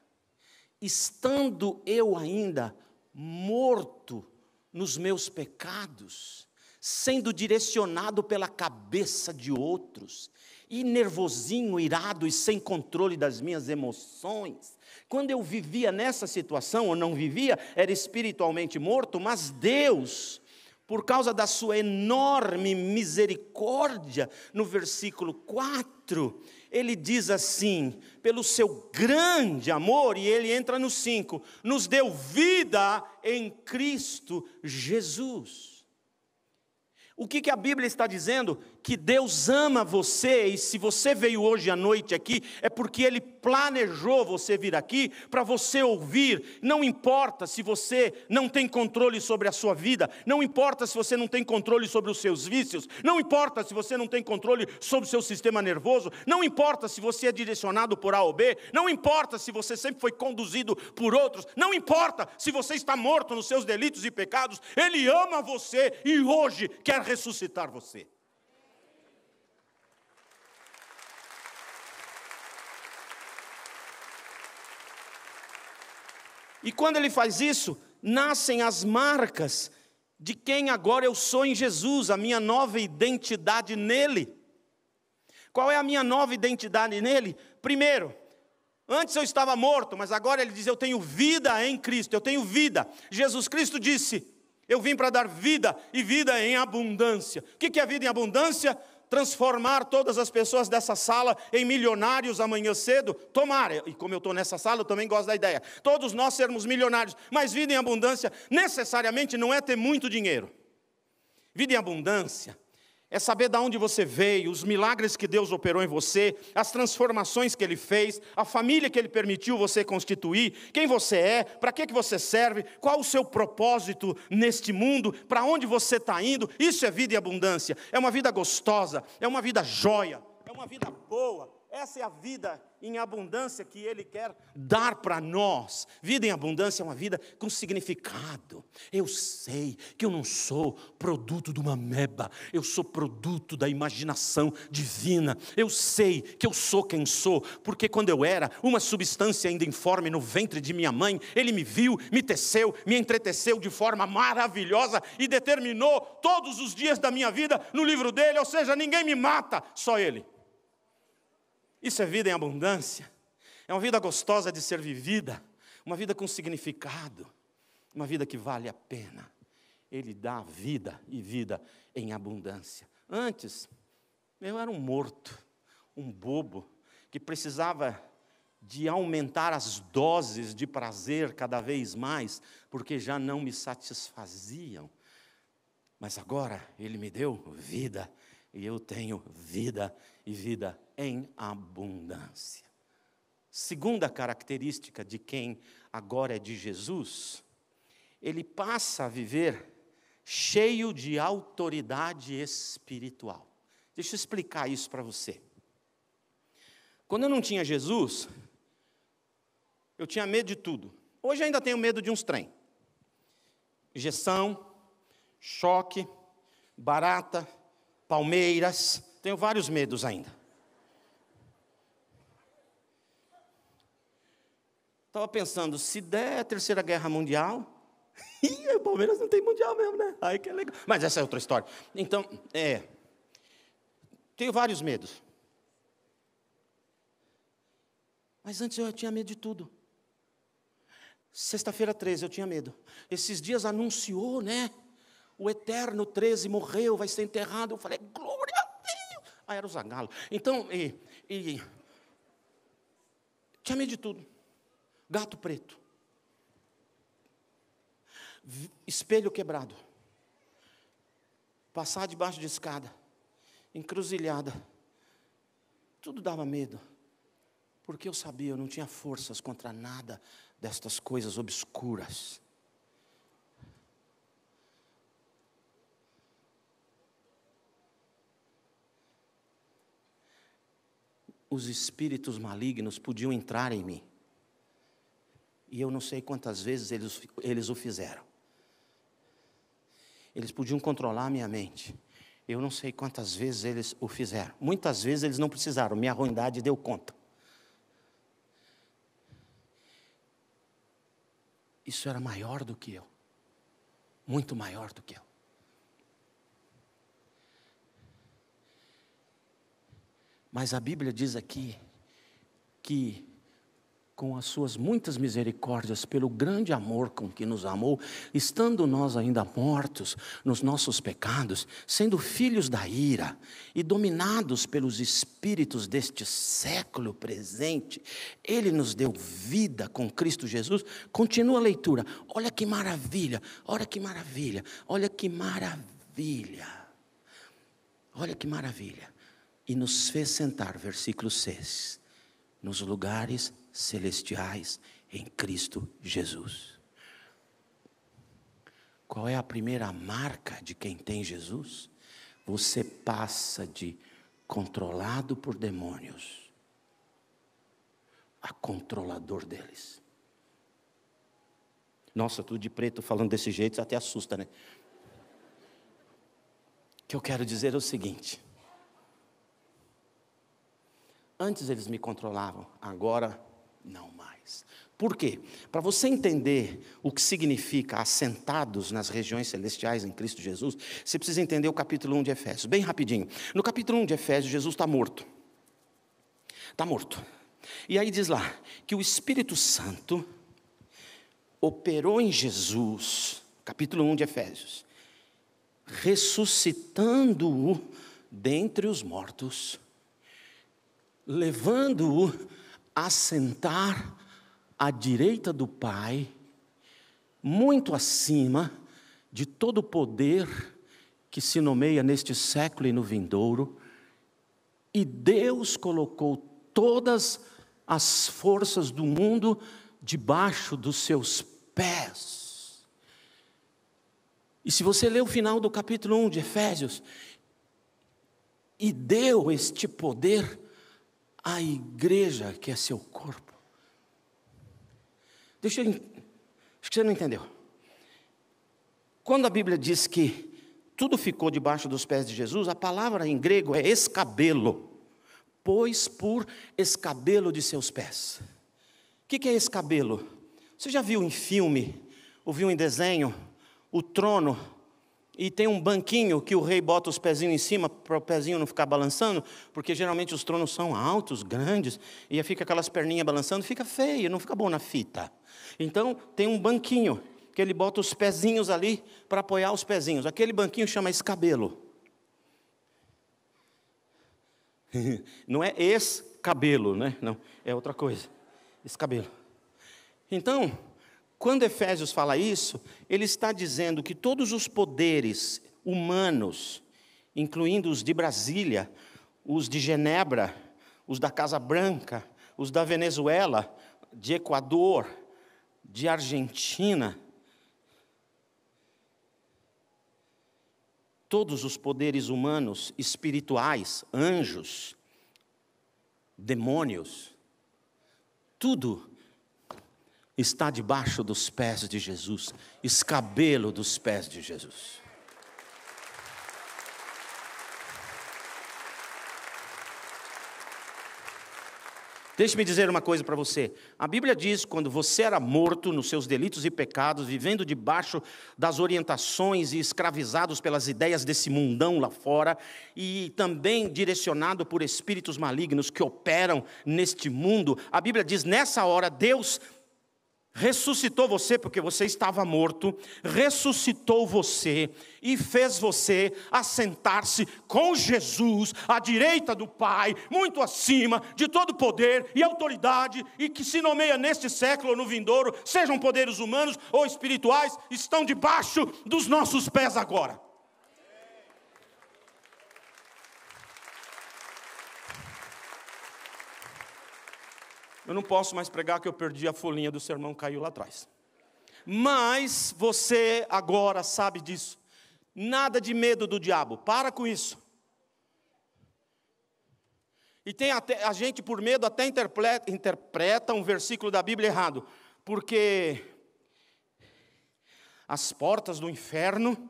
estando eu ainda morto nos meus pecados, sendo direcionado pela cabeça de outros, e nervosinho, irado e sem controle das minhas emoções, quando eu vivia nessa situação, ou não vivia, era espiritualmente morto, mas Deus, por causa da sua enorme misericórdia, no versículo 4, ele diz assim: pelo seu grande amor, e ele entra no 5, nos deu vida em Cristo Jesus. O que, que a Bíblia está dizendo? que Deus ama você e se você veio hoje à noite aqui, é porque Ele planejou você vir aqui para você ouvir. Não importa se você não tem controle sobre a sua vida, não importa se você não tem controle sobre os seus vícios, não importa se você não tem controle sobre o seu sistema nervoso, não importa se você é direcionado por A ou B, não importa se você sempre foi conduzido por outros, não importa se você está morto nos seus delitos e pecados, Ele ama você e hoje quer ressuscitar você. E quando ele faz isso, nascem as marcas de quem agora eu sou em Jesus, a minha nova identidade nele. Qual é a minha nova identidade nele? Primeiro, antes eu estava morto, mas agora ele diz: Eu tenho vida em Cristo, eu tenho vida. Jesus Cristo disse: Eu vim para dar vida e vida em abundância. O que é vida em abundância? transformar todas as pessoas dessa sala em milionários amanhã cedo? Tomara, e como eu estou nessa sala, eu também gosto da ideia. Todos nós sermos milionários, mas vida em abundância necessariamente não é ter muito dinheiro. Vida em abundância é saber de onde você veio, os milagres que Deus operou em você, as transformações que Ele fez, a família que Ele permitiu você constituir, quem você é, para que, que você serve, qual o seu propósito neste mundo, para onde você está indo. Isso é vida e abundância. É uma vida gostosa, é uma vida joia, é uma vida boa, essa é a vida em abundância que Ele quer dar para nós. Vida em abundância é uma vida com significado. Eu sei que eu não sou produto de uma meba, eu sou produto da imaginação divina. Eu sei que eu sou quem sou, porque quando eu era uma substância ainda informe no ventre de minha mãe, Ele me viu, me teceu, me entreteceu de forma maravilhosa e determinou todos os dias da minha vida no livro dele, ou seja, ninguém me mata, só Ele. Isso é vida em abundância. É uma vida gostosa de ser vivida, uma vida com significado, uma vida que vale a pena. Ele dá vida e vida em abundância. Antes, eu era um morto, um bobo, que precisava de aumentar as doses de prazer cada vez mais, porque já não me satisfaziam. Mas agora Ele me deu vida e eu tenho vida e vida em abundância. Segunda característica de quem agora é de Jesus, ele passa a viver cheio de autoridade espiritual. Deixa eu explicar isso para você. Quando eu não tinha Jesus, eu tinha medo de tudo. Hoje ainda tenho medo de uns trem. Injeção, choque, barata, Palmeiras. Tenho vários medos ainda. Estava pensando, se der a Terceira Guerra Mundial, [LAUGHS] o Palmeiras não tem mundial mesmo, né? Ai, que é legal. Mas essa é outra história. Então, é. Tenho vários medos. Mas antes eu tinha medo de tudo. Sexta-feira 13 eu tinha medo. Esses dias anunciou, né? O eterno 13 morreu, vai ser enterrado. Eu falei, glória a Deus. Aí era o Zagalo. Então, e, e, tinha medo de tudo. Gato preto. Espelho quebrado. Passar debaixo de escada. Encruzilhada. Tudo dava medo. Porque eu sabia, eu não tinha forças contra nada destas coisas obscuras. os espíritos malignos podiam entrar em mim. E eu não sei quantas vezes eles, eles o fizeram. Eles podiam controlar a minha mente. Eu não sei quantas vezes eles o fizeram. Muitas vezes eles não precisaram, minha ruindade deu conta. Isso era maior do que eu. Muito maior do que eu. Mas a Bíblia diz aqui que, com as suas muitas misericórdias, pelo grande amor com que nos amou, estando nós ainda mortos nos nossos pecados, sendo filhos da ira e dominados pelos espíritos deste século presente, Ele nos deu vida com Cristo Jesus. Continua a leitura. Olha que maravilha, olha que maravilha, olha que maravilha. Olha que maravilha e nos fez sentar, versículo 6, nos lugares celestiais em Cristo Jesus. Qual é a primeira marca de quem tem Jesus? Você passa de controlado por demônios a controlador deles. Nossa, tudo de preto falando desse jeito até assusta, né? O que eu quero dizer é o seguinte: Antes eles me controlavam, agora não mais. Por quê? Para você entender o que significa assentados nas regiões celestiais em Cristo Jesus, você precisa entender o capítulo 1 de Efésios, bem rapidinho. No capítulo 1 de Efésios, Jesus está morto. Está morto. E aí diz lá que o Espírito Santo operou em Jesus, capítulo 1 de Efésios, ressuscitando-o dentre os mortos levando-o a sentar à direita do Pai, muito acima de todo o poder que se nomeia neste século e no vindouro, e Deus colocou todas as forças do mundo debaixo dos seus pés. E se você ler o final do capítulo 1 de Efésios, e deu este poder a igreja que é seu corpo. Deixa eu. Acho que você não entendeu. Quando a Bíblia diz que tudo ficou debaixo dos pés de Jesus, a palavra em grego é escabelo, pois por escabelo de seus pés. O que é escabelo? Você já viu em filme, ouviu em desenho, o trono e tem um banquinho que o rei bota os pezinhos em cima para o pezinho não ficar balançando, porque geralmente os tronos são altos, grandes, e fica aquelas perninhas balançando, fica feio, não fica bom na fita. Então tem um banquinho que ele bota os pezinhos ali para apoiar os pezinhos. Aquele banquinho chama escabelo. [LAUGHS] Não é escabelo, né? Não, é outra coisa. Escabelo. Então, quando Efésios fala isso, ele está dizendo que todos os poderes humanos, incluindo os de Brasília, os de Genebra, os da Casa Branca, os da Venezuela, de Equador, de Argentina, todos os poderes humanos, espirituais, anjos, demônios, tudo está debaixo dos pés de Jesus, escabelo dos pés de Jesus. Deixe-me dizer uma coisa para você. A Bíblia diz: quando você era morto nos seus delitos e pecados, vivendo debaixo das orientações e escravizados pelas ideias desse mundão lá fora, e também direcionado por espíritos malignos que operam neste mundo, a Bíblia diz: nessa hora, Deus ressuscitou você porque você estava morto, ressuscitou você e fez você assentar-se com Jesus à direita do Pai, muito acima de todo poder e autoridade, e que se nomeia neste século ou no vindouro, sejam poderes humanos ou espirituais, estão debaixo dos nossos pés agora. Eu não posso mais pregar que eu perdi a folhinha do sermão, caiu lá atrás. Mas você agora sabe disso. Nada de medo do diabo, para com isso. E tem até, a gente, por medo, até interpreta, interpreta um versículo da Bíblia errado, porque as portas do inferno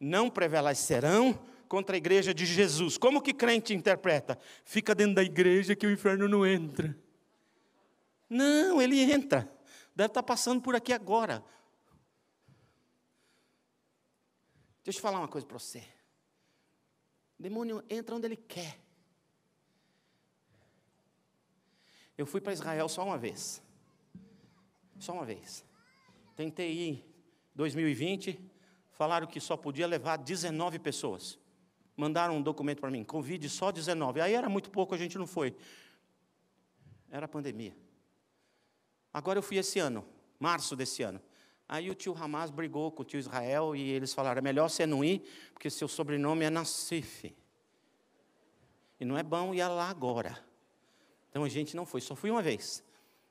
não prevalecerão contra a igreja de Jesus. Como que crente interpreta? Fica dentro da igreja que o inferno não entra. Não, ele entra. Deve estar passando por aqui agora. Deixa eu falar uma coisa para você. O demônio entra onde ele quer. Eu fui para Israel só uma vez. Só uma vez. Tentei ir em 2020. Falaram que só podia levar 19 pessoas. Mandaram um documento para mim. Convide só 19. Aí era muito pouco, a gente não foi. Era pandemia. Agora eu fui esse ano, março desse ano. Aí o tio Hamas brigou com o tio Israel e eles falaram: é melhor você não ir, porque seu sobrenome é Nassif. E não é bom ir lá agora. Então a gente não foi, só fui uma vez.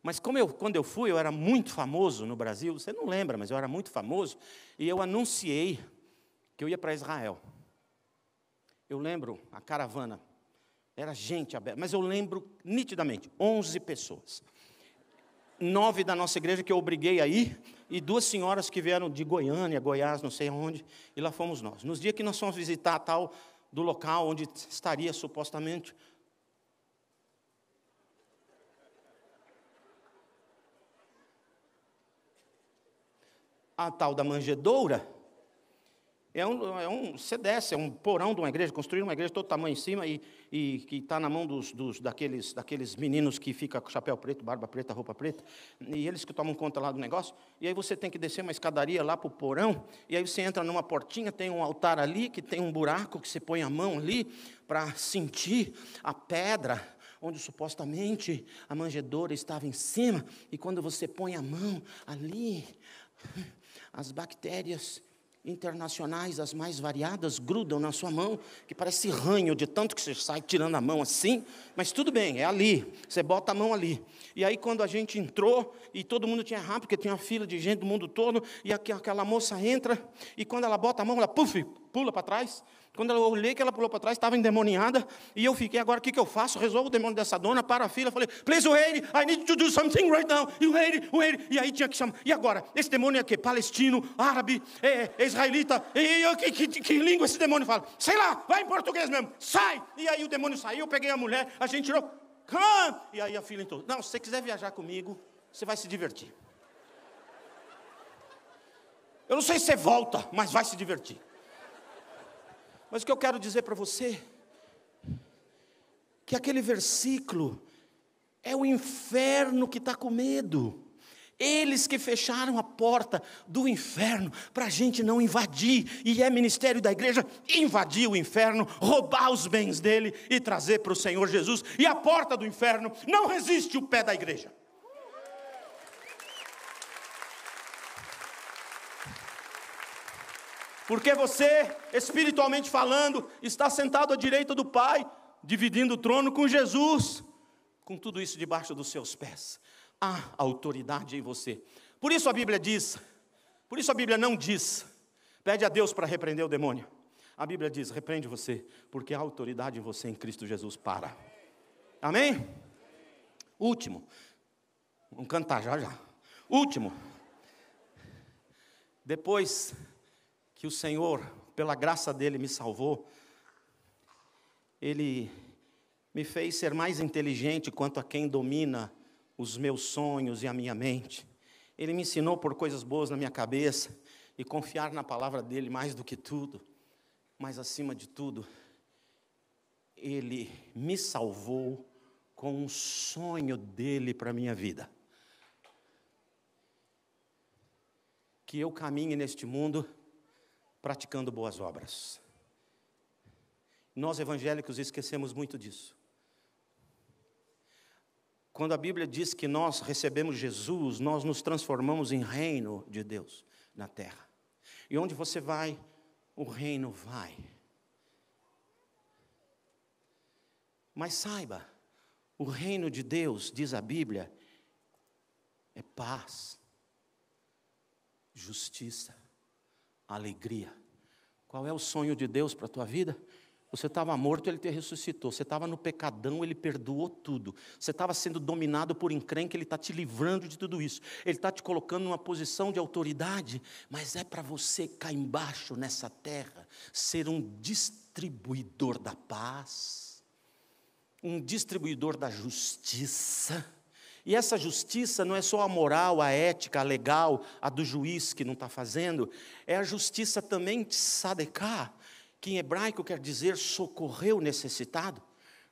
Mas como eu, quando eu fui, eu era muito famoso no Brasil, você não lembra, mas eu era muito famoso, e eu anunciei que eu ia para Israel. Eu lembro a caravana, era gente aberta, mas eu lembro nitidamente, 11 pessoas nove da nossa igreja que eu obriguei a ir, e duas senhoras que vieram de Goiânia, Goiás, não sei onde, e lá fomos nós. Nos dias que nós fomos visitar a tal do local onde estaria supostamente a tal da manjedoura, é um, é um CDS, é um porão de uma igreja, construir uma igreja de todo tamanho em cima e, e que está na mão dos, dos, daqueles, daqueles meninos que fica com chapéu preto, barba preta, roupa preta, e eles que tomam conta lá do negócio. E aí você tem que descer uma escadaria lá para o porão, e aí você entra numa portinha, tem um altar ali, que tem um buraco que você põe a mão ali para sentir a pedra onde supostamente a manjedoura estava em cima, e quando você põe a mão ali, as bactérias internacionais, as mais variadas, grudam na sua mão, que parece ranho de tanto que você sai tirando a mão assim, mas tudo bem, é ali, você bota a mão ali. E aí, quando a gente entrou, e todo mundo tinha rápido, porque tinha uma fila de gente do mundo todo, e aquela moça entra, e quando ela bota a mão, ela puff, pula para trás, quando eu olhei que ela pulou para trás, estava endemoniada, e eu fiquei, agora o que, que eu faço? Resolvo o demônio dessa dona, para a fila, falei, please, Wade, I need to do something right now, you O Wade, e aí tinha que chamar, e agora? Esse demônio é que? Palestino, árabe, é, é israelita, e, que, que, que, língua esse demônio fala? Sei lá, vai em português mesmo, sai! E aí o demônio saiu, eu peguei a mulher, a gente tirou, come! E aí a fila entrou, não, se você quiser viajar comigo, você vai se divertir. Eu não sei se você volta, mas vai se divertir. Mas o que eu quero dizer para você, que aquele versículo é o inferno que está com medo. Eles que fecharam a porta do inferno para a gente não invadir, e é ministério da igreja invadir o inferno, roubar os bens dele e trazer para o Senhor Jesus. E a porta do inferno não resiste o pé da igreja. Porque você, espiritualmente falando, está sentado à direita do Pai, dividindo o trono com Jesus, com tudo isso debaixo dos seus pés. Há autoridade em você. Por isso a Bíblia diz, por isso a Bíblia não diz, pede a Deus para repreender o demônio. A Bíblia diz: repreende você, porque há autoridade em você em Cristo Jesus para. Amém? Amém? Último. Vamos cantar já já. Último. Depois que o Senhor, pela graça dele, me salvou, ele me fez ser mais inteligente quanto a quem domina os meus sonhos e a minha mente. Ele me ensinou por coisas boas na minha cabeça e confiar na palavra dele mais do que tudo. Mas acima de tudo, ele me salvou com um sonho dele para a minha vida. Que eu caminhe neste mundo praticando boas obras. Nós evangélicos esquecemos muito disso. Quando a Bíblia diz que nós recebemos Jesus, nós nos transformamos em reino de Deus na terra. E onde você vai, o reino vai. Mas saiba, o reino de Deus, diz a Bíblia, é paz, justiça alegria. Qual é o sonho de Deus para a tua vida? Você estava morto, ele te ressuscitou. Você estava no pecadão, ele perdoou tudo. Você estava sendo dominado por encrenca, ele está te livrando de tudo isso. Ele está te colocando numa posição de autoridade, mas é para você cá embaixo nessa terra ser um distribuidor da paz, um distribuidor da justiça e essa justiça não é só a moral, a ética, a legal, a do juiz que não está fazendo, é a justiça também de sadeká, que em hebraico quer dizer socorreu o necessitado.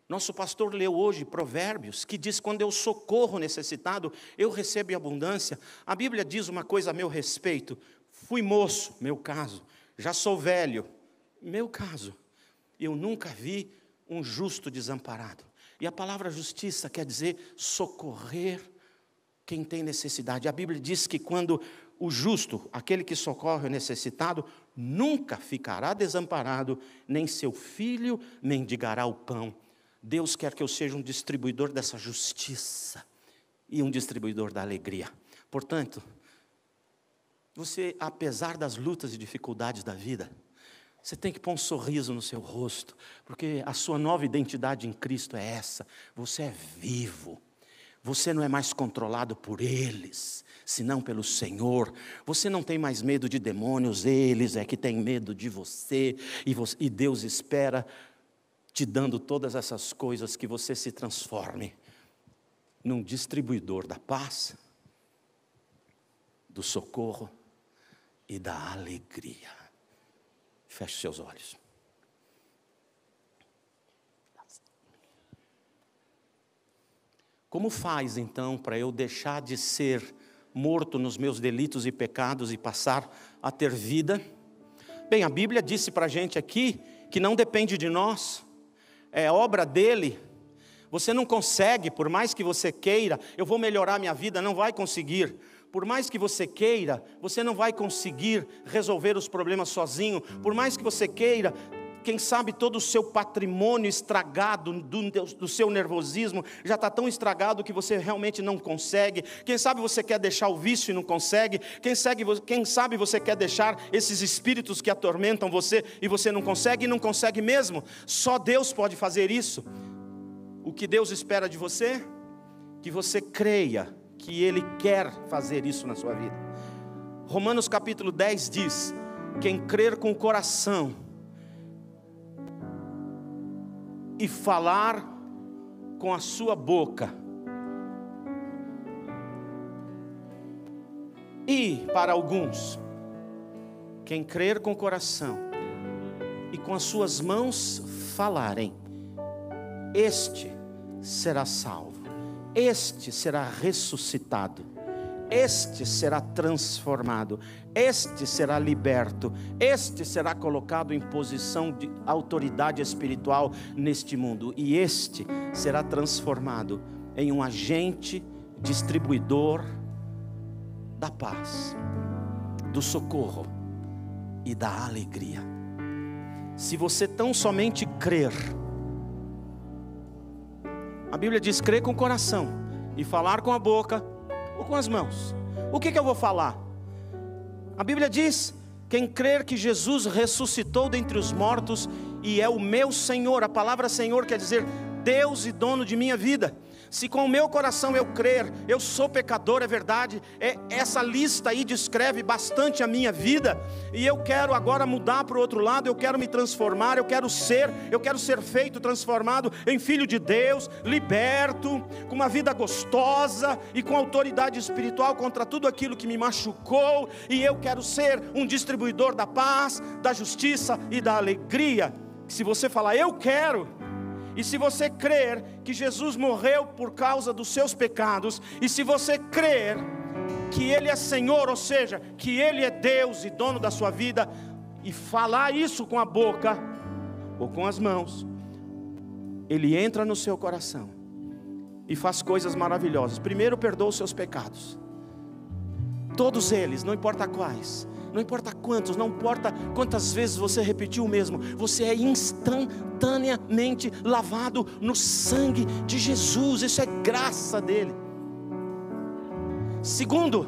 Nosso pastor leu hoje Provérbios, que diz: quando eu socorro o necessitado, eu recebo abundância. A Bíblia diz uma coisa a meu respeito: fui moço, meu caso, já sou velho, meu caso. Eu nunca vi um justo desamparado. E a palavra justiça quer dizer socorrer quem tem necessidade. A Bíblia diz que quando o justo, aquele que socorre o necessitado, nunca ficará desamparado, nem seu filho mendigará o pão. Deus quer que eu seja um distribuidor dessa justiça e um distribuidor da alegria. Portanto, você, apesar das lutas e dificuldades da vida, você tem que pôr um sorriso no seu rosto, porque a sua nova identidade em Cristo é essa. Você é vivo. Você não é mais controlado por eles, senão pelo Senhor. Você não tem mais medo de demônios, eles é que têm medo de você. E, você, e Deus espera te dando todas essas coisas que você se transforme num distribuidor da paz, do socorro e da alegria. Feche seus olhos. Como faz então para eu deixar de ser morto nos meus delitos e pecados e passar a ter vida? Bem, a Bíblia disse para a gente aqui que não depende de nós, é obra dele. Você não consegue, por mais que você queira, eu vou melhorar minha vida, não vai conseguir. Por mais que você queira, você não vai conseguir resolver os problemas sozinho. Por mais que você queira, quem sabe todo o seu patrimônio estragado, do, do seu nervosismo, já está tão estragado que você realmente não consegue. Quem sabe você quer deixar o vício e não consegue. Quem, segue, quem sabe você quer deixar esses espíritos que atormentam você e você não consegue e não consegue mesmo. Só Deus pode fazer isso. O que Deus espera de você? Que você creia que Ele quer fazer isso na sua vida. Romanos capítulo 10 diz: Quem crer com o coração e falar com a sua boca, e para alguns, quem crer com o coração e com as suas mãos falarem, este será salvo este será ressuscitado, este será transformado, este será liberto, este será colocado em posição de autoridade espiritual neste mundo, e este será transformado em um agente distribuidor da paz, do socorro e da alegria. Se você tão somente crer, a Bíblia diz crer com o coração e falar com a boca ou com as mãos. O que, que eu vou falar? A Bíblia diz: quem crer que Jesus ressuscitou dentre os mortos e é o meu Senhor, a palavra Senhor quer dizer Deus e dono de minha vida. Se com o meu coração eu crer, eu sou pecador, é verdade, é, essa lista aí descreve bastante a minha vida, e eu quero agora mudar para o outro lado, eu quero me transformar, eu quero ser, eu quero ser feito, transformado em filho de Deus, liberto, com uma vida gostosa e com autoridade espiritual contra tudo aquilo que me machucou, e eu quero ser um distribuidor da paz, da justiça e da alegria. Se você falar, eu quero, e se você crer que Jesus morreu por causa dos seus pecados, e se você crer que Ele é Senhor, ou seja, que Ele é Deus e dono da sua vida, e falar isso com a boca ou com as mãos, Ele entra no seu coração e faz coisas maravilhosas. Primeiro, perdoa os seus pecados, todos eles, não importa quais não importa quantos, não importa quantas vezes você repetiu o mesmo, você é instantaneamente lavado no sangue de Jesus, isso é graça dele. Segundo,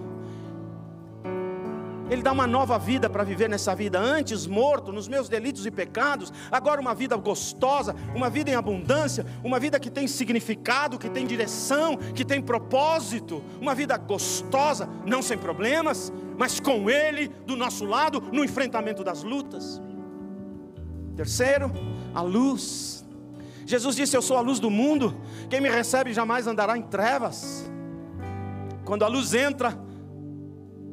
ele dá uma nova vida para viver nessa vida. Antes morto nos meus delitos e pecados, agora uma vida gostosa, uma vida em abundância, uma vida que tem significado, que tem direção, que tem propósito, uma vida gostosa, não sem problemas, mas com Ele do nosso lado no enfrentamento das lutas. Terceiro, a luz. Jesus disse: Eu sou a luz do mundo, quem me recebe jamais andará em trevas. Quando a luz entra,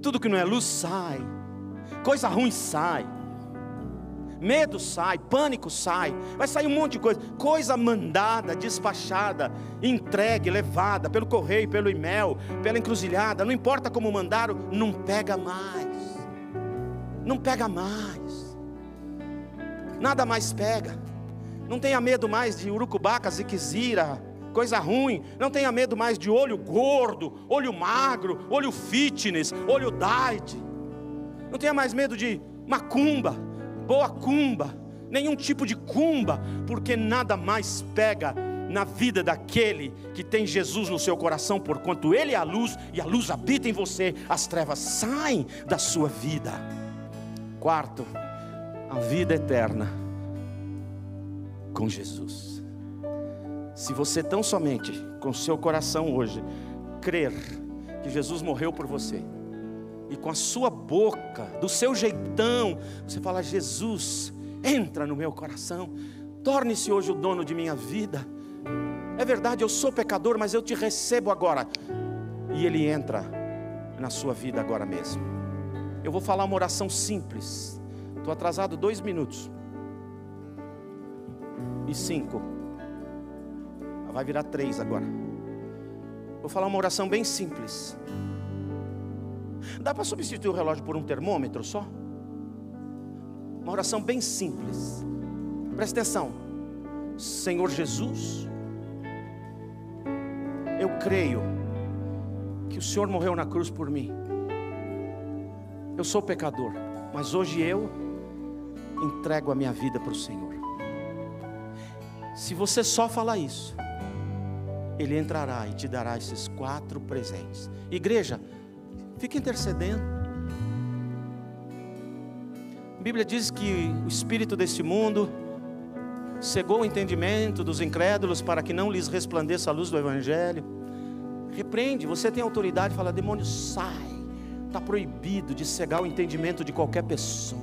tudo que não é luz sai, coisa ruim sai medo sai, pânico sai, vai sair um monte de coisa, coisa mandada, despachada, entregue, levada pelo correio, pelo e-mail, pela encruzilhada, não importa como mandaram, não pega mais, não pega mais, nada mais pega, não tenha medo mais de urucubaca, ziquezira, coisa ruim, não tenha medo mais de olho gordo, olho magro, olho fitness, olho diet, não tenha mais medo de macumba, boa cumba, nenhum tipo de cumba, porque nada mais pega na vida daquele que tem Jesus no seu coração, porquanto ele é a luz e a luz habita em você, as trevas saem da sua vida. Quarto, a vida eterna com Jesus. Se você tão somente com seu coração hoje crer que Jesus morreu por você, e com a sua boca, do seu jeitão, você fala: Jesus, entra no meu coração, torne-se hoje o dono de minha vida. É verdade, eu sou pecador, mas eu te recebo agora. E Ele entra na sua vida agora mesmo. Eu vou falar uma oração simples. Estou atrasado dois minutos. E cinco. Ah, vai virar três agora. Vou falar uma oração bem simples. Dá para substituir o relógio por um termômetro só? Uma oração bem simples. Presta atenção. Senhor Jesus, eu creio que o Senhor morreu na cruz por mim. Eu sou pecador, mas hoje eu entrego a minha vida para o Senhor. Se você só falar isso, Ele entrará e te dará esses quatro presentes. Igreja, Fica intercedendo. A Bíblia diz que o espírito deste mundo cegou o entendimento dos incrédulos para que não lhes resplandeça a luz do evangelho. Repreende, você tem autoridade, fala: demônio, sai. Está proibido de cegar o entendimento de qualquer pessoa.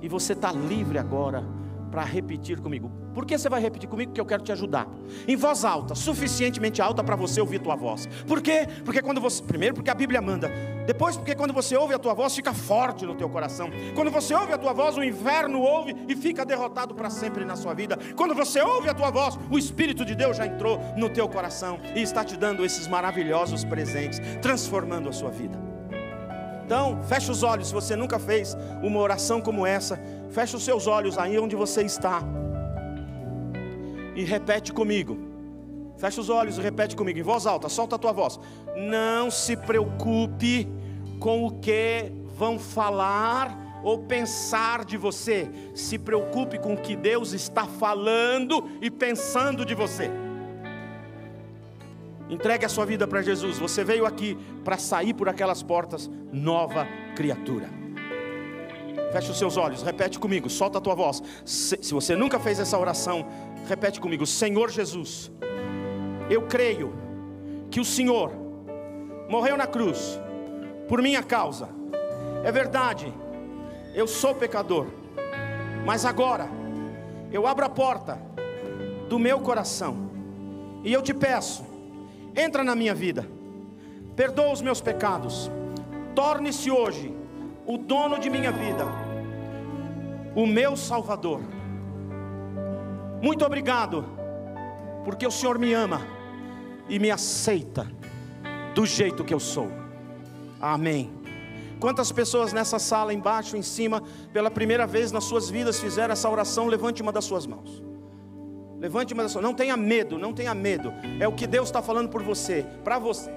E você está livre agora para repetir comigo. Por que você vai repetir comigo? Porque eu quero te ajudar. Em voz alta, suficientemente alta para você ouvir tua voz. Por quê? Porque quando você. Primeiro, porque a Bíblia manda. Depois, porque quando você ouve a tua voz, fica forte no teu coração. Quando você ouve a tua voz, o inverno ouve e fica derrotado para sempre na sua vida. Quando você ouve a tua voz, o Espírito de Deus já entrou no teu coração e está te dando esses maravilhosos presentes, transformando a sua vida. Então, feche os olhos se você nunca fez uma oração como essa Feche os seus olhos aí onde você está. E repete comigo. Feche os olhos e repete comigo em voz alta, solta a tua voz. Não se preocupe com o que vão falar ou pensar de você. Se preocupe com o que Deus está falando e pensando de você. Entregue a sua vida para Jesus. Você veio aqui para sair por aquelas portas, nova criatura. Feche os seus olhos, repete comigo, solta a tua voz. Se, se você nunca fez essa oração, repete comigo: Senhor Jesus, eu creio que o Senhor morreu na cruz por minha causa. É verdade, eu sou pecador, mas agora eu abro a porta do meu coração e eu te peço: entra na minha vida, perdoa os meus pecados, torne-se hoje o dono de minha vida, o meu Salvador. Muito obrigado, porque o Senhor me ama e me aceita do jeito que eu sou. Amém. Quantas pessoas nessa sala, embaixo, em cima, pela primeira vez nas suas vidas fizeram essa oração? Levante uma das suas mãos. Levante uma das suas. Não tenha medo, não tenha medo. É o que Deus está falando por você, para você.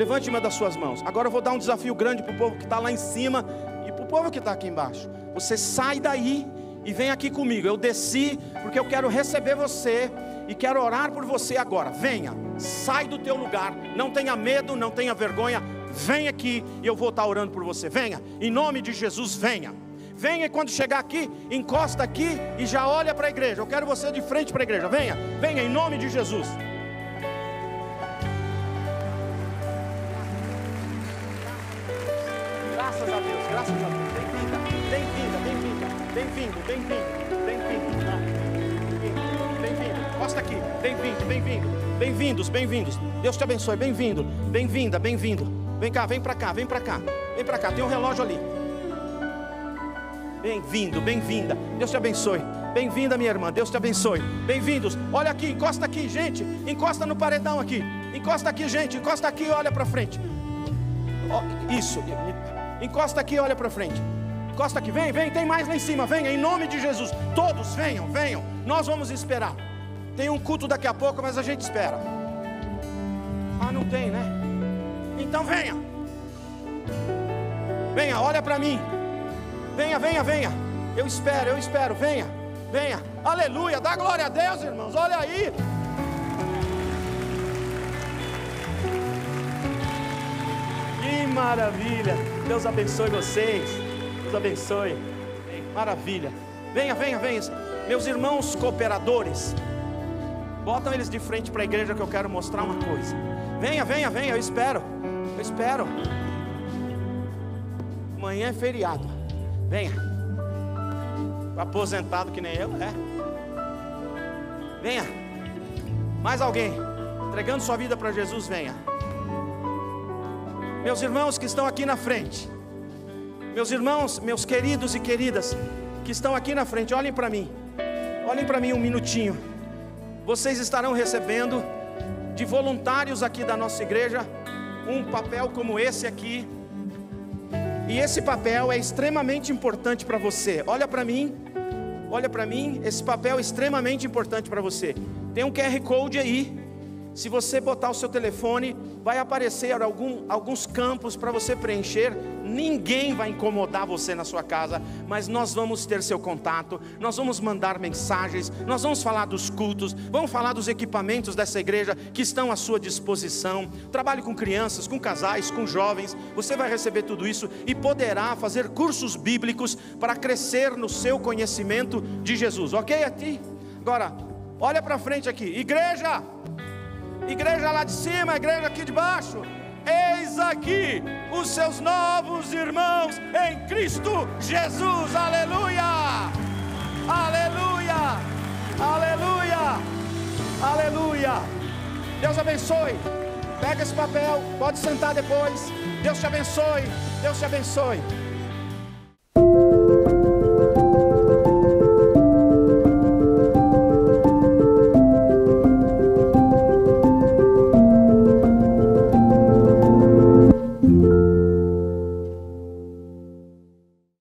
Levante uma das suas mãos. Agora eu vou dar um desafio grande para o povo que está lá em cima e para o povo que está aqui embaixo. Você sai daí e vem aqui comigo. Eu desci porque eu quero receber você e quero orar por você agora. Venha, sai do teu lugar. Não tenha medo, não tenha vergonha. Venha aqui e eu vou estar tá orando por você. Venha, em nome de Jesus, venha. Venha e quando chegar aqui, encosta aqui e já olha para a igreja. Eu quero você de frente para a igreja. Venha, venha em nome de Jesus. graças a Deus. Bem-vinda, bem-vinda, bem-vinda, bem-vindo, bem-vindo, bem-vindo, tá? Bem-vindo, bem aqui, bem-vindo, bem-vindo, bem-vindos, bem-vindos. Deus te abençoe, bem-vindo, bem-vinda, bem-vindo. Vem cá, vem pra cá, vem pra cá, vem pra cá, tem um relógio ali. Bem-vindo, bem-vinda, Deus te abençoe. Bem-vinda, minha irmã, Deus te abençoe. Bem-vindos, olha aqui, encosta aqui, gente, encosta no paredão aqui. Encosta aqui, gente, encosta aqui, olha pra frente. Oh, isso, Encosta aqui, olha para frente. Encosta aqui, vem, vem, tem mais lá em cima, venha, em nome de Jesus. Todos venham, venham. Nós vamos esperar. Tem um culto daqui a pouco, mas a gente espera. Ah, não tem, né? Então venha. Venha, olha para mim. Venha, venha, venha. Eu espero, eu espero. Venha, venha. Aleluia, dá glória a Deus, irmãos. Olha aí. Que maravilha. Deus abençoe vocês. Deus abençoe. Maravilha. Venha, venha, venha. Meus irmãos cooperadores, botam eles de frente para a igreja que eu quero mostrar uma coisa. Venha, venha, venha, eu espero. Eu espero. Amanhã é feriado. Venha. Aposentado que nem eu, é. Venha. Mais alguém entregando sua vida para Jesus, venha meus irmãos que estão aqui na frente, meus irmãos, meus queridos e queridas que estão aqui na frente, olhem para mim, olhem para mim um minutinho. Vocês estarão recebendo de voluntários aqui da nossa igreja um papel como esse aqui. E esse papel é extremamente importante para você. Olha para mim, olha para mim, esse papel é extremamente importante para você. Tem um QR Code aí se você botar o seu telefone, vai aparecer algum, alguns campos para você preencher. Ninguém vai incomodar você na sua casa, mas nós vamos ter seu contato, nós vamos mandar mensagens, nós vamos falar dos cultos, vamos falar dos equipamentos dessa igreja que estão à sua disposição. Trabalhe com crianças, com casais, com jovens. Você vai receber tudo isso e poderá fazer cursos bíblicos para crescer no seu conhecimento de Jesus, ok? A ti? Agora, olha para frente aqui, igreja igreja lá de cima, igreja aqui de baixo. Eis aqui os seus novos irmãos em Cristo Jesus. Aleluia! Aleluia! Aleluia! Aleluia! Deus abençoe. Pega esse papel, pode sentar depois. Deus te abençoe. Deus te abençoe.